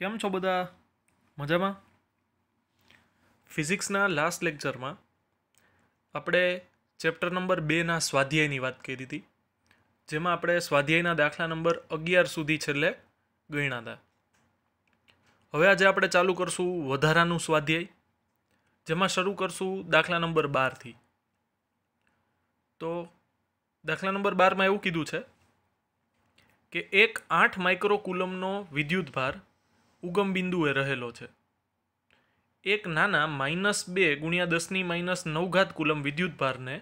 કેમ છો બધા મજામાં ફિઝિક્સના લાસ્ટ લેક્ચરમાં આપણે ચેપ્ટર નંબર બેના સ્વાધ્યાયની વાત કરી હતી જેમાં આપણે સ્વાધ્યાયના દાખલા નંબર અગિયાર સુધી છેલ્લે ગણ્યા હતા હવે આજે આપણે ચાલુ કરશું વધારાનું સ્વાધ્યાય જેમાં શરૂ કરશું દાખલા નંબર બારથી તો દાખલા નંબર બારમાં એવું કીધું છે કે એક આઠ માઇક્રોકુલમનો ભાર ઉગમ બિંદુએ રહેલો છે એક નાના માઇનસ બે ગુણ્યા દસની માઇનસ નવઘાત કુલમ વિદ્યુતભારને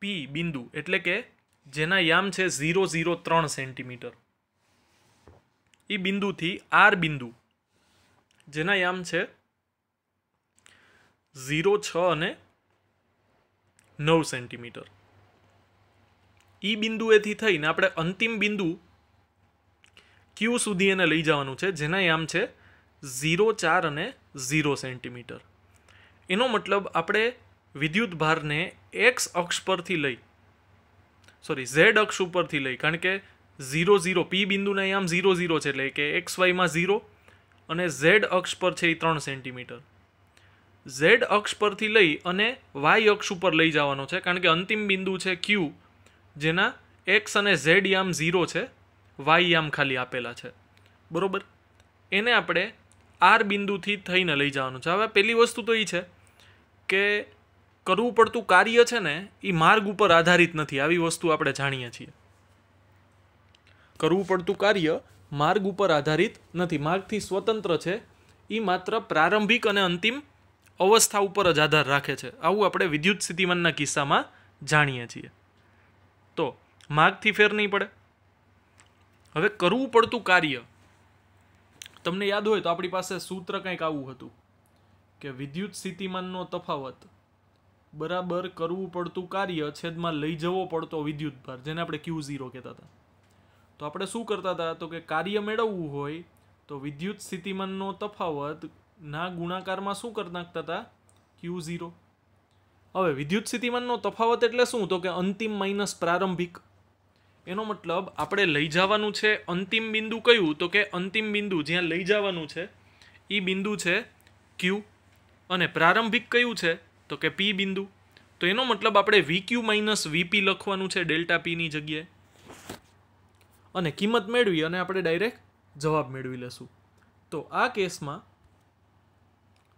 પી બિંદુ એટલે કે જેના યામ છે ઝીરો ઝીરો ત્રણ સેન્ટીમીટર એ બિંદુથી આર બિંદુ જેના યામ છે ઝીરો છ અને નવ સેન્ટીમીટર ઈ બિંદુએથી થઈને આપણે અંતિમ બિંદુ ક્યુ સુધી એને લઈ જવાનું છે જેના યામ છે ઝીરો ચાર અને ઝીરો સેન્ટીમીટર એનો મતલબ આપણે વિદ્યુત ભારને એક્સ અક્ષ પરથી લઈ સોરી ઝેડ અક્ષ ઉપરથી લઈ કારણ કે ઝીરો ઝીરો પી બિંદુના યામ ઝીરો ઝીરો છે એટલે કે એક્સ વાયમાં ઝીરો અને ઝેડ અક્ષ પર છે એ ત્રણ સેન્ટીમીટર ઝેડ અક્ષ પરથી લઈ અને વાય અક્ષ ઉપર લઈ જવાનો છે કારણ કે અંતિમ બિંદુ છે ક્યુ જેના એક્સ અને ઝેડ યામ ઝીરો છે વાયયામ ખાલી આપેલા છે બરાબર એને આપણે આર બિંદુથી થઈને લઈ જવાનું છે હવે પહેલી વસ્તુ તો એ છે કે કરવું પડતું કાર્ય છે ને એ માર્ગ ઉપર આધારિત નથી આવી વસ્તુ આપણે જાણીએ છીએ કરવું પડતું કાર્ય માર્ગ ઉપર આધારિત નથી માર્ગથી સ્વતંત્ર છે એ માત્ર પ્રારંભિક અને અંતિમ અવસ્થા ઉપર જ આધાર રાખે છે આવું આપણે વિદ્યુત સ્થિતિમાનના કિસ્સામાં જાણીએ છીએ તો માર્ગથી ફેર નહીં પડે હવે કરવું પડતું કાર્ય તમને યાદ હોય તો આપણી પાસે સૂત્ર કંઈક આવું હતું કે વિદ્યુત સ્થિતિમાનનો તફાવત બરાબર કરવું પડતું કાર્ય છેદમાં લઈ જવો પડતો વિદ્યુત ભાર જેને આપણે ક્યુ ઝીરો કહેતા હતા તો આપણે શું કરતા હતા તો કે કાર્ય મેળવવું હોય તો વિદ્યુત સ્થિતિમાનનો તફાવત ના ગુણાકારમાં શું કરી નાખતા હતા ક્યુ ઝીરો હવે વિદ્યુત સ્થિતિમાનનો તફાવત એટલે શું તો કે અંતિમ માઇનસ પ્રારંભિક એનો મતલબ આપણે લઈ જવાનું છે અંતિમ બિંદુ કયું તો કે અંતિમ બિંદુ જ્યાં લઈ જવાનું છે એ બિંદુ છે ક્યુ અને પ્રારંભિક કયું છે તો કે પી બિંદુ તો એનો મતલબ આપણે વી ક્યુ માઇનસ વીપી લખવાનું છે ડેલ્ટા પીની જગ્યાએ અને કિંમત મેળવી અને આપણે ડાયરેક્ટ જવાબ મેળવી લેશું તો આ કેસમાં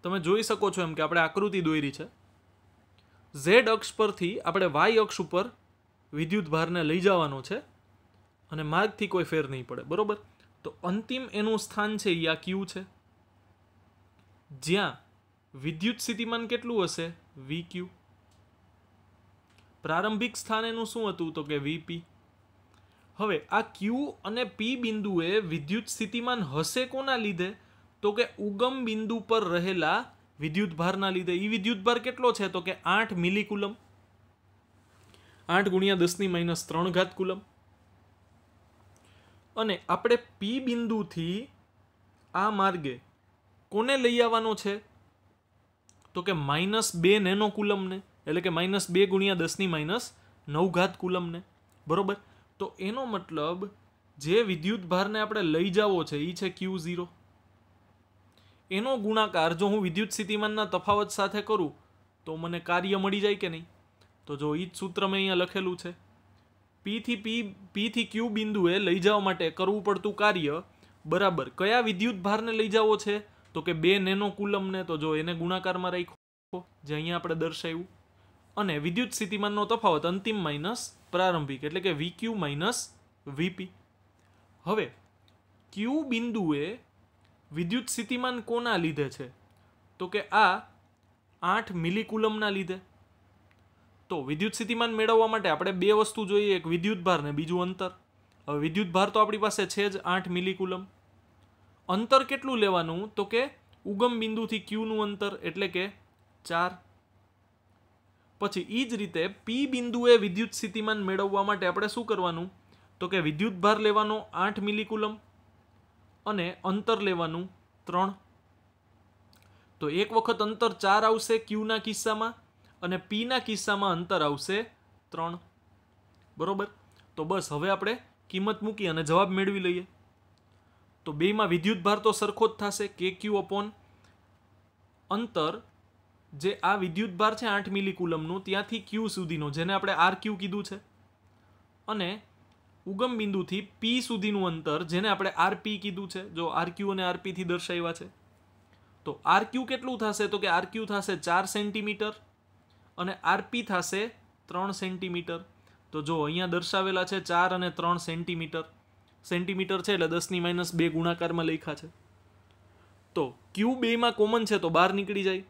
તમે જોઈ શકો છો એમ કે આપણે આકૃતિ દોરી છે ઝેડ અક્ષ પરથી આપણે વાય અક્ષ ઉપર વિદ્યુત ભારને લઈ જવાનો છે અને માર્ગથી કોઈ ફેર નહીં પડે બરોબર તો અંતિમ એનું સ્થાન છે એ આ ક્યુ છે જ્યાં વિદ્યુત સ્થિતિમાન કેટલું હશે વી ક્યુ પ્રારંભિક સ્થાન એનું શું હતું તો કે વીપી હવે આ ક્યુ અને પી બિંદુએ વિદ્યુત સ્થિતિમાન હશે કોના લીધે તો કે ઉગમ બિંદુ પર રહેલા વિદ્યુત ભારના લીધે એ વિદ્યુત ભાર કેટલો છે તો કે આઠ મિલીકુલમ આઠ ગુણ્યા દસની માઇનસ ત્રણ ઘાત કુલમ અને આપણે પી બિંદુથી આ માર્ગે કોને લઈ આવવાનો છે તો કે માઇનસ બે નેનો કુલમને એટલે કે માઇનસ બે ગુણ્યા દસની માઇનસ નવ ઘાત કુલમને બરોબર તો એનો મતલબ જે વિદ્યુત ભારને આપણે લઈ જવો છે એ છે ક્યુ ઝીરો એનો ગુણાકાર જો હું વિદ્યુત સ્થિતિમાનના તફાવત સાથે કરું તો મને કાર્ય મળી જાય કે નહીં તો જો એ જ સૂત્ર મેં અહીંયા લખેલું છે પીથી પી પીથી ક્યુ બિંદુએ લઈ જવા માટે કરવું પડતું કાર્ય બરાબર કયા વિદ્યુત ભારને લઈ જવો છે તો કે બે નેનો કુલમને તો જો એને ગુણાકારમાં રાખો જે અહીંયા આપણે દર્શાવ્યું અને વિદ્યુત સ્થિતિમાનનો તફાવત અંતિમ માઇનસ પ્રારંભિક એટલે કે વી ક્યુ માઇનસ વીપી હવે ક્યુ બિંદુએ વિદ્યુત સ્થિતિમાન કોના લીધે છે તો કે આ આઠ મિલીકુલમના લીધે તો વિદ્યુત સ્થિતિમાન મેળવવા માટે આપણે બે વસ્તુ જોઈએ એક વિદ્યુત ભાર ને બીજું અંતર હવે વિદ્યુત ભાર તો આપણી પાસે છે જ આઠ મિલીકુલમ અંતર કેટલું લેવાનું તો કે ઉગમ બિંદુથી ક્યુનું અંતર એટલે કે ચાર પછી એ જ રીતે પી બિંદુએ વિદ્યુત સ્થિતિમાન મેળવવા માટે આપણે શું કરવાનું તો કે વિદ્યુત ભાર લેવાનો આઠ મિલીકુલમ અને અંતર લેવાનું ત્રણ તો એક વખત અંતર ચાર આવશે ક્યુના કિસ્સામાં અને પીના કિસ્સામાં અંતર આવશે ત્રણ બરોબર તો બસ હવે આપણે કિંમત મૂકી અને જવાબ મેળવી લઈએ તો બેમાં વિદ્યુત ભાર તો સરખો જ થશે કે ક્યુ અપોન અંતર જે આ વિદ્યુત ભાર છે આઠ મિલી કુલમનું ત્યાંથી ક્યુ સુધીનો જેને આપણે આર ક્યુ કીધું છે અને ઉગમ બિંદુથી પી સુધીનું અંતર જેને આપણે આર પી કીધું છે જો આર ક્યુ અને આર પીથી દર્શાવ્યા છે તો આર ક્યુ કેટલું થશે તો કે આર ક્યુ થશે ચાર સેન્ટીમીટર અને આરપી થશે ત્રણ સેન્ટીમીટર તો જો અહીંયા દર્શાવેલા છે ચાર અને ત્રણ સેન્ટીમીટર સેન્ટીમીટર છે એટલે દસની માઇનસ બે ગુણાકારમાં લખ્યા છે તો ક્યુ બેમાં કોમન છે તો બહાર નીકળી જાય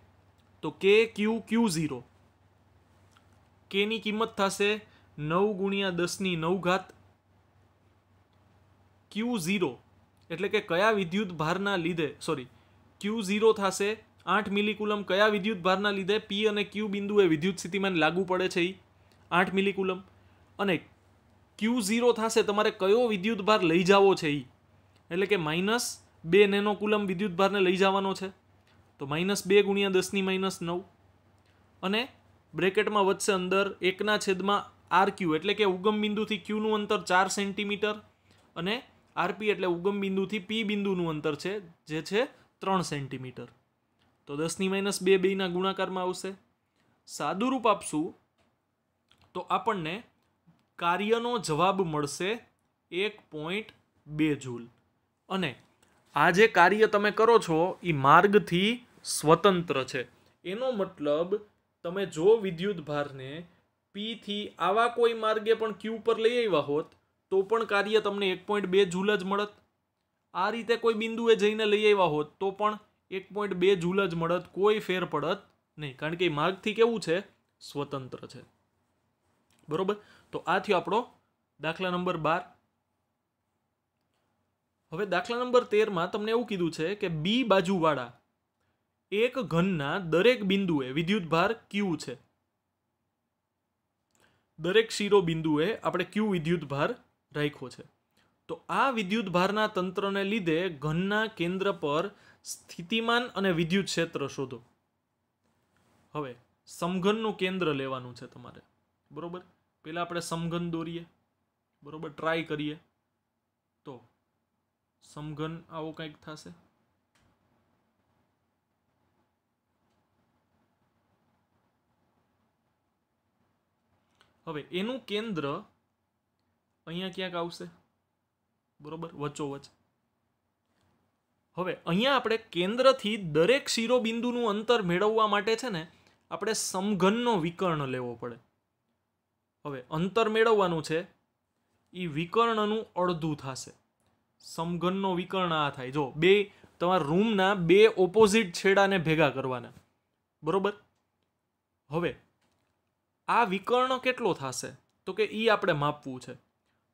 તો કે ક્યુ ક્યુ ઝીરો કેની કિંમત થશે નવ ગુણ્યા દસની નવ ઘાત ક્યુ ઝીરો એટલે કે કયા વિદ્યુત ભારના લીધે સોરી ક્યુ ઝીરો થશે આઠ મિલીકુલમ કયા વિદ્યુત ભારના લીધે પી અને ક્યુ બિંદુ એ વિદ્યુત સ્થિતિમાન લાગુ પડે છે એ આઠ મિલીકુલમ અને ક્યુ ઝીરો થશે તમારે કયો વિદ્યુત ભાર લઈ જવો છે એ એટલે કે માઇનસ બે નેનોકુલમ વિદ્યુત ભારને લઈ જવાનો છે તો માઇનસ બે ગુણ્યા દસની માઇનસ નવ અને બ્રેકેટમાં વધશે અંદર એકના છેદમાં આર ક્યુ એટલે કે ઉગમ બિંદુથી ક્યુનું અંતર ચાર સેન્ટીમીટર અને આરપી એટલે ઉગમ બિંદુથી પી બિંદુનું અંતર છે જે છે ત્રણ સેન્ટીમીટર તો દસની માઇનસ બે બેના ગુણાકારમાં આવશે સાદુરૂપ આપશું તો આપણને કાર્યનો જવાબ મળશે એક પોઈન્ટ બે જૂલ અને આ જે કાર્ય તમે કરો છો એ માર્ગથી સ્વતંત્ર છે એનો મતલબ તમે જો વિદ્યુત ભારને પીથી આવા કોઈ માર્ગે પણ ક્યુ પર લઈ આવ્યા હોત તો પણ કાર્ય તમને એક પોઈન્ટ બે જૂલ જ મળત આ રીતે કોઈ બિંદુએ જઈને લઈ આવ્યા હોત તો પણ એક પોઈન્ટ બે જૂલ જ મળત કોઈ ફેર પડત નહીં કારણ કે એ માર્ગથી કેવું છે સ્વતંત્ર છે બરોબર તો આ થયો આપણો દાખલા નંબર બાર હવે દાખલા નંબર તેરમાં તમને એવું કીધું છે કે બી બાજુવાળા એક ઘનના દરેક બિંદુએ વિદ્યુત ભાર ક્યુ છે દરેક શીરો બિંદુએ આપણે ક્યુ ભાર રાખ્યો છે તો આ વિદ્યુત ભારના તંત્રને લીધે ઘનના કેન્દ્ર પર સ્થિતિમાન અને વિદ્યુત ક્ષેત્ર શોધો હવે સમઘનનું કેન્દ્ર લેવાનું છે તમારે બરોબર પહેલાં આપણે સમઘન દોરીએ બરોબર ટ્રાય કરીએ તો સમઘન આવો કંઈક થશે હવે એનું કેન્દ્ર અહીંયા ક્યાંક આવશે બરાબર વચ્ચોવચ હવે અહીંયા આપણે કેન્દ્રથી દરેક શિરોબિંદુનું અંતર મેળવવા માટે છે ને આપણે સમઘનનો વિકર્ણ લેવો પડે હવે અંતર મેળવવાનું છે એ વિકર્ણનું અડધું થશે સમઘનનો વિકર્ણ આ થાય જો બે તમારા રૂમના બે ઓપોઝિટ છેડાને ભેગા કરવાના બરોબર હવે આ વિકર્ણ કેટલો થશે તો કે એ આપણે માપવું છે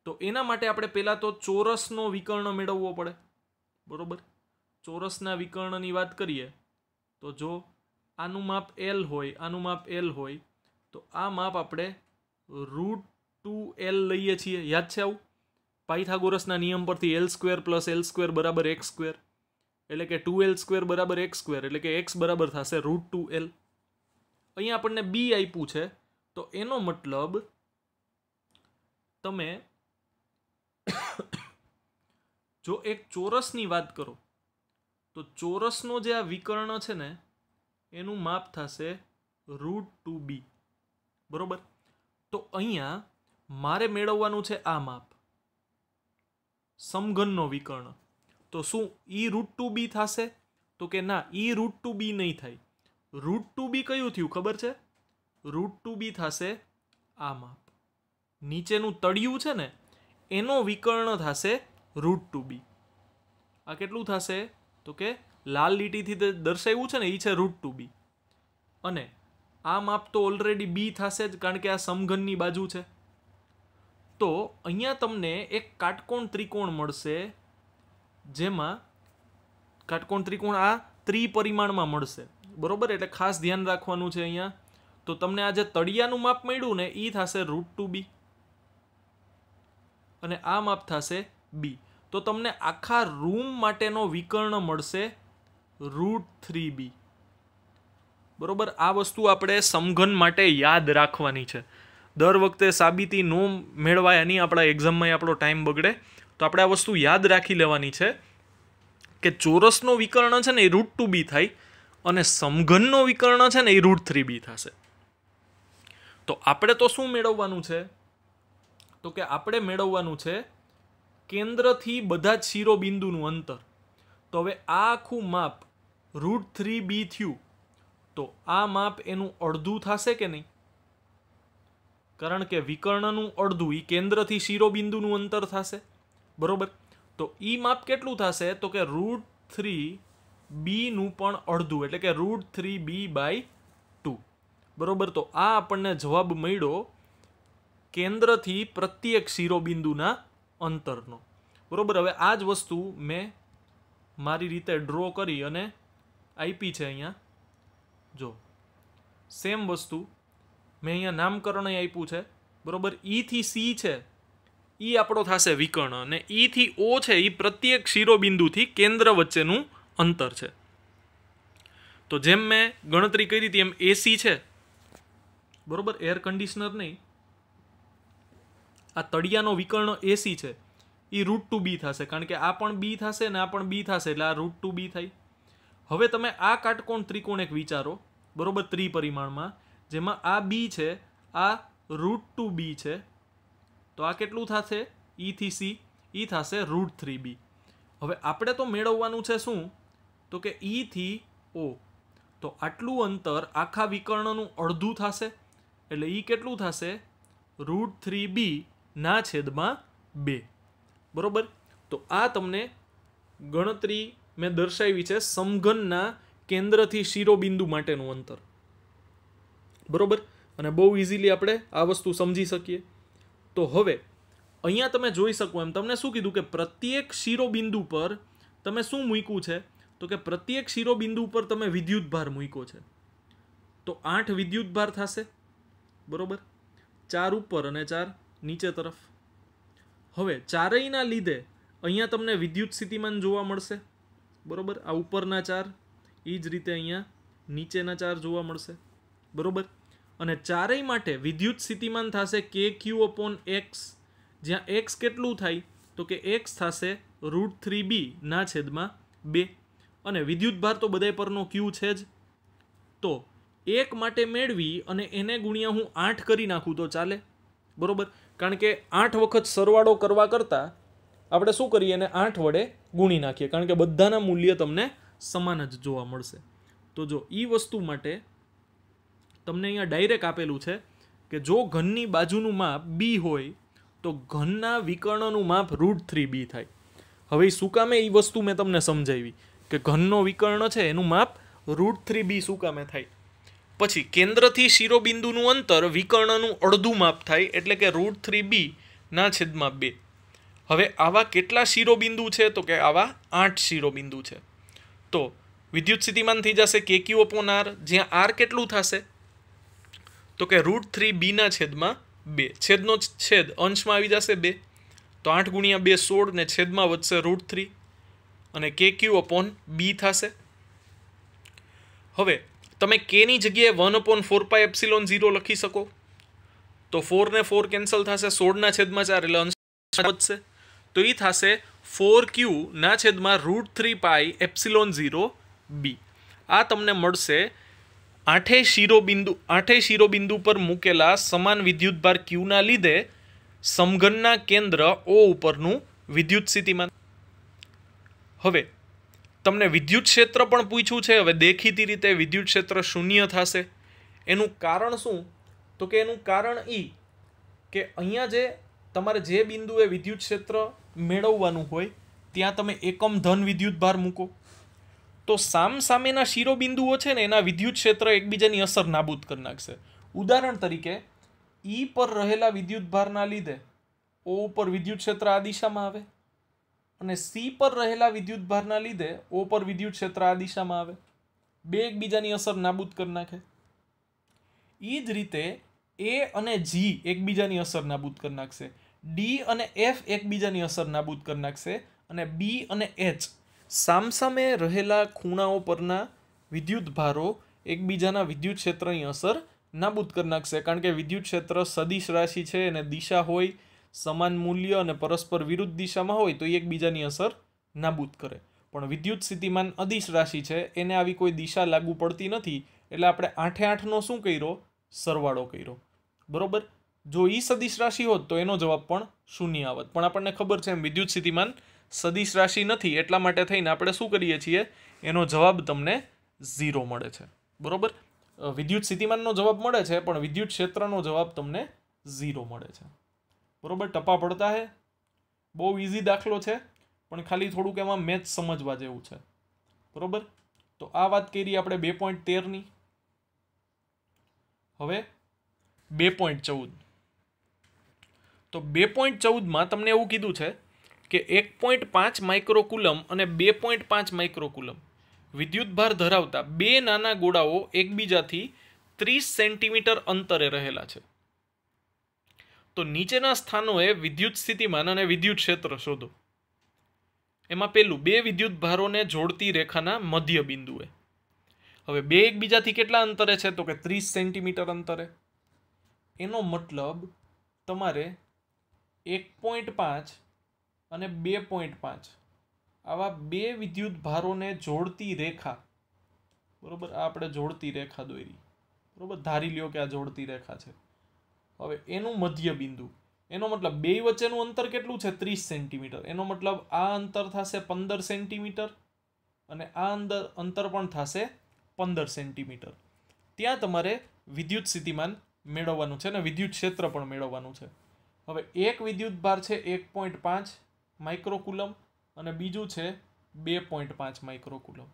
તો એના માટે આપણે પહેલાં તો ચોરસનો વિકર્ણ મેળવવો પડે બરોબર ચોરસના વિકર્ણની વાત કરીએ તો જો આનું માપ એલ હોય આનું માપ એલ હોય તો આ માપ આપણે રૂટ ટુ એલ લઈએ છીએ યાદ છે આવું પાયથાગોરસના નિયમ પરથી l square plus l square બરાબર એક્સ સ્ક્વેર એટલે કે ટુ એલ સ્ક્વેર બરાબર એક્સ સ્ક્વેર એટલે કે એક્સ બરાબર થશે રૂટ ટુ એલ અહીંયા આપણને બી આપ્યું છે તો એનો મતલબ તમે જો એક ચોરસની વાત કરો તો ચોરસનો જે આ વિકર્ણ છે ને એનું માપ થશે રૂટ ટુ બી બરોબર તો અહીંયા મારે મેળવવાનું છે આ માપ સમઘનનો વિકર્ણ તો શું ઈ રૂટ ટુ બી થશે તો કે ના ઈ રૂટ ટુ બી નહીં થાય રૂટ ટુ બી કયું થયું ખબર છે રૂટ ટુ બી થશે આ માપ નીચેનું તળિયું છે ને એનો વિકર્ણ થશે રૂટ ટુ બી આ કેટલું થશે તો કે લાલ લીટીથી દર્શાવ્યું છે ને એ છે રૂટ ટુ બી અને આ માપ તો ઓલરેડી બી થશે જ કારણ કે આ સમઘનની બાજુ છે તો અહીંયા તમને એક કાટકોણ ત્રિકોણ મળશે જેમાં કાટકોણ ત્રિકોણ આ ત્રિપરિમાણમાં મળશે બરોબર એટલે ખાસ ધ્યાન રાખવાનું છે અહીંયા તો તમને આ જે તળિયાનું માપ મળ્યું ને એ થશે રૂટ ટુ બી અને આ માપ થશે બી તો તમને આખા રૂમ માટેનો વિકર્ણ મળશે રૂટ થ્રી બી બરાબર આ વસ્તુ આપણે સમઘન માટે યાદ રાખવાની છે દર વખતે સાબિતી નો મેળવાય એની આપણા એક્ઝામમાં આપણો ટાઈમ બગડે તો આપણે આ વસ્તુ યાદ રાખી લેવાની છે કે ચોરસનો વિકર્ણ છે ને એ રૂટ ટુ બી થાય અને સમઘનનો વિકર્ણ છે ને એ રૂટ થ્રી બી થશે તો આપણે તો શું મેળવવાનું છે તો કે આપણે મેળવવાનું છે કેન્દ્રથી બધા જ શિરોબિંદુનું અંતર તો હવે આ આખું માપ રૂટ થ્રી બી થયું તો આ માપ એનું અડધું થશે કે નહીં કારણ કે વિકર્ણનું અડધું એ કેન્દ્રથી શિરોબિંદુનું અંતર થશે બરોબર તો એ માપ કેટલું થશે તો કે રૂટ થ્રી બીનું પણ અડધું એટલે કે root three b by two બરાબર તો આ આપણને જવાબ મળ્યો કેન્દ્રથી પ્રત્યેક શિરોબિંદુના અંતરનો બરાબર હવે આ જ વસ્તુ મેં મારી રીતે ડ્રો કરી અને આઈપી છે અહીંયા જો સેમ વસ્તુ મેં અહીંયા નામકરણ આપ્યું છે બરાબર ઈથી e સી છે ઈ e આપણો થશે વિકર્ણ અને ઈથી e ઓ છે એ પ્રત્યેક શિરોબિંદુથી કેન્દ્ર વચ્ચેનું અંતર છે તો જેમ મેં ગણતરી કરી હતી એમ એસી છે બરાબર એર કન્ડિશનર નહીં આ તળિયાનો વિકર્ણ એસી છે એ રૂટ ટુ બી થશે કારણ કે આ પણ બી થશે ને આ પણ બી થશે એટલે આ રૂટ ટુ બી થાય હવે તમે આ કાટકોણ ત્રિકોણ એક વિચારો બરોબર ત્રિપરિમાણમાં જેમાં આ બી છે આ રૂટ ટુ બી છે તો આ કેટલું થશે ઈથી e સી ઈ e થશે રૂટ થ્રી બી હવે આપણે તો મેળવવાનું છે શું તો કે ઈથી e ઓ તો આટલું અંતર આખા વિકર્ણનું અડધું થશે એટલે ઈ કેટલું થશે રૂટ થ્રી બી ના છેદમાં બે બરાબર તો આ તમને ગણતરી મેં દર્શાવી છે સમઘનના કેન્દ્રથી શિરોબિંદુ માટેનું અંતર બરાબર અને બહુ ઇઝીલી આપણે આ વસ્તુ સમજી શકીએ તો હવે અહીંયા તમે જોઈ શકો એમ તમને શું કીધું કે પ્રત્યેક શિરોબિંદુ પર તમે શું મૂક્યું છે તો કે પ્રત્યેક શિરોબિંદુ પર તમે વિદ્યુત ભાર મૂક્યો છે તો આઠ વિદ્યુત ભાર થશે બરાબર ચાર ઉપર અને ચાર નીચે તરફ હવે ચારેયના લીધે અહીંયા તમને વિદ્યુત સ્થિતિમાન જોવા મળશે બરાબર આ ઉપરના ચાર એ જ રીતે અહીંયા નીચેના ચાર જોવા મળશે બરાબર અને ચારેય માટે વિદ્યુત સ્થિતિમાન થશે કે ક્યુ અપોન એક્સ જ્યાં એક્સ કેટલું થાય તો કે એક્સ થશે રૂટ થ્રી બી ના છેદમાં બે અને વિદ્યુત ભાર તો બધાય પરનો ક્યુ છે જ તો એક માટે મેળવી અને એને ગુણ્યા હું આઠ કરી નાખું તો ચાલે બરોબર કારણ કે આઠ વખત સરવાળો કરવા કરતાં આપણે શું કરીએ એને આઠ વડે ગુણી નાખીએ કારણ કે બધાના મૂલ્ય તમને સમાન જ જોવા મળશે તો જો એ વસ્તુ માટે તમને અહીંયા ડાયરેક્ટ આપેલું છે કે જો ઘનની બાજુનું માપ બી હોય તો ઘનના વિકર્ણનું માપ રૂટ થ્રી બી થાય હવે શું કામે એ વસ્તુ મેં તમને સમજાવી કે ઘનનો વિકર્ણ છે એનું માપ રૂટ થ્રી બી શું કામે થાય પછી કેન્દ્રથી શિરોબિંદુનું અંતર વિકર્ણનું અડધું માપ થાય એટલે કે રૂટ થ્રી બીના છેદમાં બે હવે આવા કેટલા શિરોબિંદુ છે તો કે આવા આઠ શિરોબિંદુ છે તો વિદ્યુત સ્થિતિમાન થઈ જશે કે ક્યુ અપોન આર જ્યાં આર કેટલું થશે તો કે રૂટ થ્રી બીના છેદમાં બે છેદનો છેદ અંશમાં આવી જશે બે તો આઠ ગુણ્યા બે સોળ ને છેદમાં વધશે રૂટ થ્રી અને કે ક્યુ અપોન બી થશે હવે તમે કેની જગ્યાએ one upon four pi epsilon zero લખી શકો તો ફોરને ફોર કેન્સલ થશે સોળના છેદમાં ચાર એટલે અંશ વધશે તો એ થશે ફોર ક્યુના છેદમાં root three pi epsilon zero બી આ તમને મળશે આઠે શિરોબિંદુ આઠે શિરોબિંદુ પર મૂકેલા સમાન વિદ્યુતભાર ક્યુના લીધે સમઘનના કેન્દ્ર ઓ ઉપરનું વિદ્યુત સ્થિતિમાન હવે તમને વિદ્યુત ક્ષેત્ર પણ પૂછ્યું છે હવે દેખીતી રીતે વિદ્યુત ક્ષેત્ર શૂન્ય થશે એનું કારણ શું તો કે એનું કારણ એ કે અહીંયા જે તમારે જે બિંદુએ વિદ્યુત ક્ષેત્ર મેળવવાનું હોય ત્યાં તમે એકમ ધન વિદ્યુત ભાર મૂકો તો સામ સામેના શિરોબિંદુઓ છે ને એના વિદ્યુત ક્ષેત્ર એકબીજાની અસર નાબૂદ કરી નાખશે ઉદાહરણ તરીકે ઈ પર રહેલા વિદ્યુત ભારના લીધે ઓ ઉપર વિદ્યુત ક્ષેત્ર આ દિશામાં આવે અને સી પર રહેલા વિદ્યુત ભારના લીધે ઓ પર વિદ્યુત ક્ષેત્ર આ દિશામાં આવે બે એકબીજાની અસર નાબૂદ કરી નાખે એ જ રીતે એ અને જી એકબીજાની અસર નાબૂદ કરી નાખશે ડી અને એફ એકબીજાની અસર નાબૂદ કરી નાખશે અને બી અને એચ સામસામે રહેલા ખૂણાઓ પરના વિદ્યુત ભારો એકબીજાના વિદ્યુત ક્ષેત્રની અસર નાબૂદ કરી નાખશે કારણ કે વિદ્યુત ક્ષેત્ર સદિશ રાશિ છે અને દિશા હોય સમાન મૂલ્ય અને પરસ્પર વિરુદ્ધ દિશામાં હોય તો એકબીજાની અસર નાબૂદ કરે પણ વિદ્યુત સ્થિતિમાન અદિશ રાશિ છે એને આવી કોઈ દિશા લાગુ પડતી નથી એટલે આપણે આઠે આઠનો શું કર્યો સરવાળો કર્યો બરોબર જો એ સદિશ રાશિ હોત તો એનો જવાબ પણ શૂન્ય આવત પણ આપણને ખબર છે એમ વિદ્યુત સ્થિતિમાન સદિશ રાશિ નથી એટલા માટે થઈને આપણે શું કરીએ છીએ એનો જવાબ તમને ઝીરો મળે છે બરોબર વિદ્યુત સ્થિતિમાનનો જવાબ મળે છે પણ વિદ્યુત ક્ષેત્રનો જવાબ તમને ઝીરો મળે છે બરાબર ટપા પડતા હે બહુ ઇઝી દાખલો છે પણ ખાલી થોડુંક એમાં મેચ સમજવા જેવું છે બરાબર તો આ વાત કરી આપણે બે પોઈન્ટ તેરની હવે બે પોઈન્ટ ચૌદ તો બે પોઈન્ટ ચૌદમાં તમને એવું કીધું છે કે એક પોઈન્ટ પાંચ માઇક્રોકુલમ અને બે પોઈન્ટ પાંચ માઇક્રોકુલમ વિદ્યુતભાર ધરાવતા બે નાના ગોળાઓ એકબીજાથી ત્રીસ સેન્ટીમીટર અંતરે રહેલા છે તો નીચેના સ્થાનોએ વિદ્યુત સ્થિતિમાન અને વિદ્યુત ક્ષેત્ર શોધો એમાં પેલું બે વિદ્યુત ભારોને જોડતી રેખાના મધ્ય બિંદુએ હવે બે એકબીજાથી કેટલા અંતરે છે તો કે ત્રીસ સેન્ટીમીટર અંતરે એનો મતલબ તમારે એક પોઈન્ટ પાંચ અને બે પોઈન્ટ પાંચ આવા બે વિદ્યુત ભારોને જોડતી રેખા બરાબર આ આપણે જોડતી રેખા દોરી બરાબર ધારી લ્યો કે આ જોડતી રેખા છે હવે એનું મધ્ય બિંદુ એનો મતલબ બે વચ્ચેનું અંતર કેટલું છે ત્રીસ સેન્ટીમીટર એનો મતલબ આ અંતર થશે પંદર સેન્ટીમીટર અને આ અંદર અંતર પણ થશે પંદર સેન્ટીમીટર ત્યાં તમારે વિદ્યુત સ્થિતિમાન મેળવવાનું છે અને વિદ્યુત ક્ષેત્ર પણ મેળવવાનું છે હવે એક વિદ્યુત ભાર છે એક પોઈન્ટ પાંચ માઇક્રોકુલમ અને બીજું છે બે પોઈન્ટ પાંચ માઇક્રોકુલમ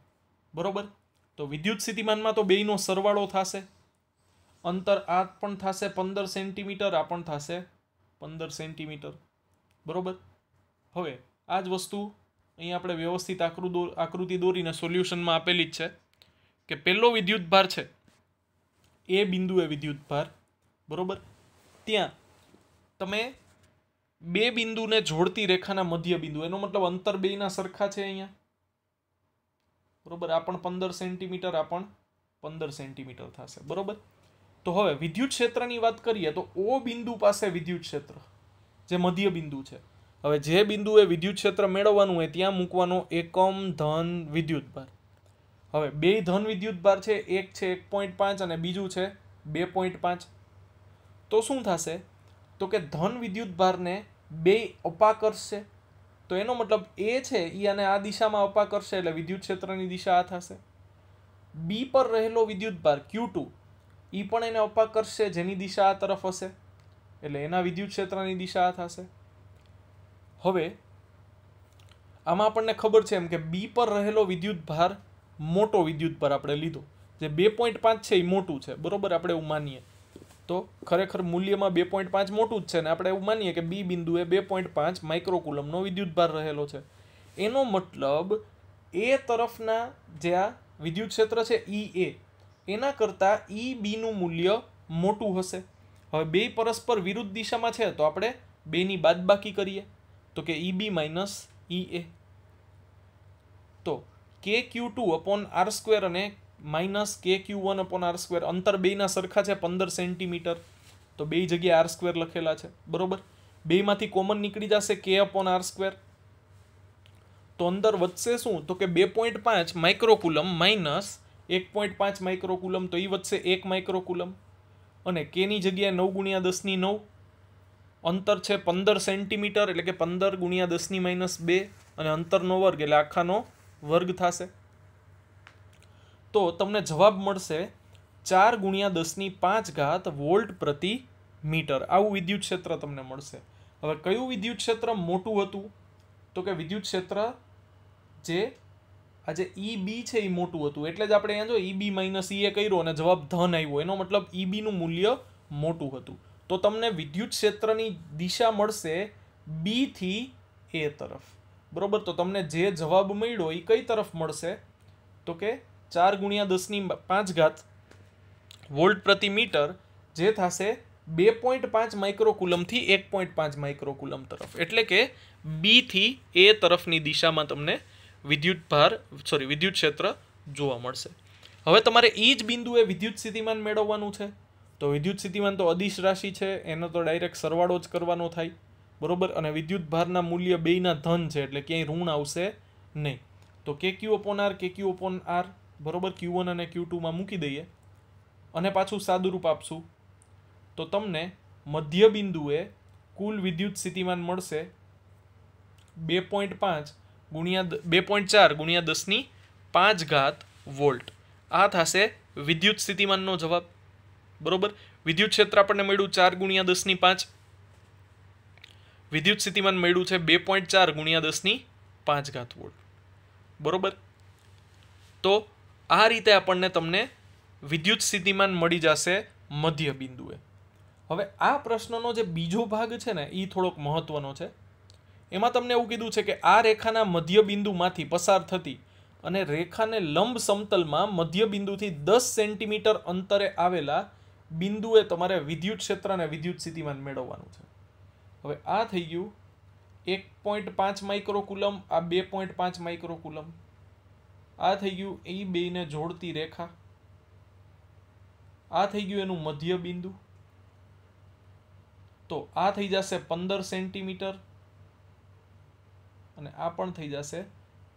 બરોબર તો વિદ્યુત સ્થિતિમાનમાં તો બેયનો સરવાળો થશે અંતર આ પણ થશે પંદર સેન્ટીમીટર આ પણ થશે પંદર સેન્ટીમીટર બરાબર હવે આ જ વસ્તુ અહીં આપણે વ્યવસ્થિત આકૃતિ આકૃતિ દોરીને સોલ્યુશનમાં આપેલી જ છે કે પહેલો વિદ્યુત ભાર છે એ બિંદુએ વિદ્યુત ભાર બરાબર ત્યાં તમે બે બિંદુને જોડતી રેખાના મધ્ય બિંદુ એનો મતલબ અંતર બેના સરખા છે અહીંયા બરાબર આ પણ પંદર સેન્ટીમીટર આ પણ પંદર સેન્ટીમીટર થશે બરાબર તો હવે વિદ્યુત ક્ષેત્રની વાત કરીએ તો ઓ બિંદુ પાસે વિદ્યુત ક્ષેત્ર જે મધ્ય બિંદુ છે હવે જે બિંદુએ વિદ્યુત ક્ષેત્ર મેળવવાનું હોય ત્યાં મૂકવાનો એકમ ધન વિદ્યુત ભાર હવે બે ધન વિદ્યુત ભાર છે એક છે એક પોઈન્ટ પાંચ અને બીજું છે બે પોઈન્ટ પાંચ તો શું થશે તો કે ધન વિદ્યુત ભારને બે અપાકર્ષશે તો એનો મતલબ એ છે એ અને આ દિશામાં અપાકર્ષે એટલે વિદ્યુત ક્ષેત્રની દિશા આ થશે બી પર રહેલો વિદ્યુત ભાર ક્યુ ટુ એ પણ એને અપાક કરશે જેની દિશા આ તરફ હશે એટલે એના વિદ્યુત ક્ષેત્રની દિશા આ થશે હવે આમાં આપણને ખબર છે એમ કે બી પર રહેલો વિદ્યુત ભાર મોટો વિદ્યુત પર આપણે લીધો જે બે પોઈન્ટ પાંચ છે એ મોટું છે બરોબર આપણે એવું માનીએ તો ખરેખર મૂલ્યમાં બે પોઈન્ટ પાંચ મોટું જ છે ને આપણે એવું માનીએ કે બી બિંદુએ બે પોઈન્ટ પાંચ માઇક્રોકુલમનો વિદ્યુત ભાર રહેલો છે એનો મતલબ એ તરફના જે આ વિદ્યુત ક્ષેત્ર છે ઈ એ એના કરતાં ઈ બીનું મૂલ્ય મોટું હશે હવે બે પરસ્પર વિરુદ્ધ દિશામાં છે તો આપણે બેની બાદબાકી કરીએ તો કે ઈ બી માઇનસ ઈ એ તો કે q two upon r square અને minus k q one upon r square અંતર બેના સરખા છે પંદર સેન્ટીમીટર તો બે જગ્યાએ આર સ્ક્વેર લખેલા છે બરોબર બેમાંથી કોમન નીકળી જશે કે અપોન આર સ્ક્વેર તો અંદર વધશે શું તો કે બે પોઈન્ટ પાંચ માઇક્રોકુલમ માઇનસ એક પોઈન્ટ પાંચ માઇક્રોકુલમ તો એ વધશે એક માઇક્રોકુલમ અને કેની જગ્યાએ નવ ગુણ્યા દસની નવ અંતર છે પંદર સેન્ટીમીટર એટલે કે પંદર ગુણ્યા દસની માઇનસ બે અને અંતરનો વર્ગ એટલે આખાનો વર્ગ થશે તો તમને જવાબ મળશે ચાર ગુણ્યા દસની પાંચ ઘાત વોલ્ટ પ્રતિ મીટર આવું વિદ્યુત ક્ષેત્ર તમને મળશે હવે કયું વિદ્યુત ક્ષેત્ર મોટું હતું તો કે વિદ્યુત ક્ષેત્ર જે આ જે e ઈ બી છે એ મોટું હતું એટલે જ આપણે અહીંયા જો ઈ બી માઇનસ ઈ એ કર્યો અને જવાબ ધન આવ્યો એનો મતલબ ઈ e બીનું મૂલ્ય મોટું હતું તો તમને વિદ્યુત ક્ષેત્રની દિશા મળશે બીથી એ તરફ બરોબર તો તમને જે જવાબ મળ્યો એ કઈ તરફ મળશે તો કે ચાર ગુણ્યા દસની પાંચ ઘાત વોલ્ટ પ્રતિ મીટર જે થશે બે પોઈન્ટ પાંચ માઇક્રોકુલમથી એક પોઈન્ટ પાંચ માઇક્રોકુલમ તરફ એટલે કે બીથી એ તરફની દિશામાં તમને વિદ્યુત ભાર સોરી વિદ્યુત ક્ષેત્ર જોવા મળશે હવે તમારે એ જ બિંદુએ વિદ્યુત સ્થિતિમાન મેળવવાનું છે તો વિદ્યુત સ્થિતિમાન તો અદિશ રાશિ છે એનો તો ડાયરેક્ટ સરવાળો જ કરવાનો થાય બરોબર અને વિદ્યુત ભારના મૂલ્ય બેના ધન છે એટલે ક્યાંય ઋણ આવશે નહીં તો કે ક્યુ ઓપોન આર કે ક્યુ ઓપોન આર બરોબર ક્યુ વન અને ક્યુ ટુમાં મૂકી દઈએ અને પાછું સાદુરૂપ આપશું તો તમને મધ્ય બિંદુએ કુલ વિદ્યુત સ્થિતિમાન મળશે બે પોઈન્ટ પાંચ ગુણ્યા બે પોઈન્ટ ચાર ગુણ્યા દસની પાંચ ઘાત વોલ્ટ આ થશે વિદ્યુત સ્થિતિમાનનો જવાબ બરોબર વિદ્યુત ક્ષેત્ર આપણને મળ્યું ચાર ગુણ્યા દસની પાંચ વિદ્યુત સ્થિતિમાન મળ્યું છે બે પોઈન્ટ ચાર ગુણ્યા દસની પાંચ ઘાત વોલ્ટ બરોબર તો આ રીતે આપણને તમને વિદ્યુત સ્થિતિમાન મળી જશે મધ્ય બિંદુએ હવે આ પ્રશ્નનો જે બીજો ભાગ છે ને એ થોડોક મહત્વનો છે એમાં તમને એવું કીધું છે કે આ રેખાના મધ્ય બિંદુમાંથી પસાર થતી અને રેખાને લંબ સમતલમાં મધ્ય બિંદુથી દસ સેન્ટીમીટર અંતરે આવેલા બિંદુએ તમારે વિદ્યુત ક્ષેત્રને વિદ્યુત સ્થિતિમાન મેળવવાનું છે હવે આ થઈ ગયું એક પોઈન્ટ પાંચ માઇક્રોકુલમ આ બે પોઈન્ટ પાંચ માઇક્રોકુલમ આ થઈ ગયું એ બેને જોડતી રેખા આ થઈ ગયું એનું મધ્ય બિંદુ તો આ થઈ જશે પંદર સેન્ટીમીટર અને આ પણ થઈ જશે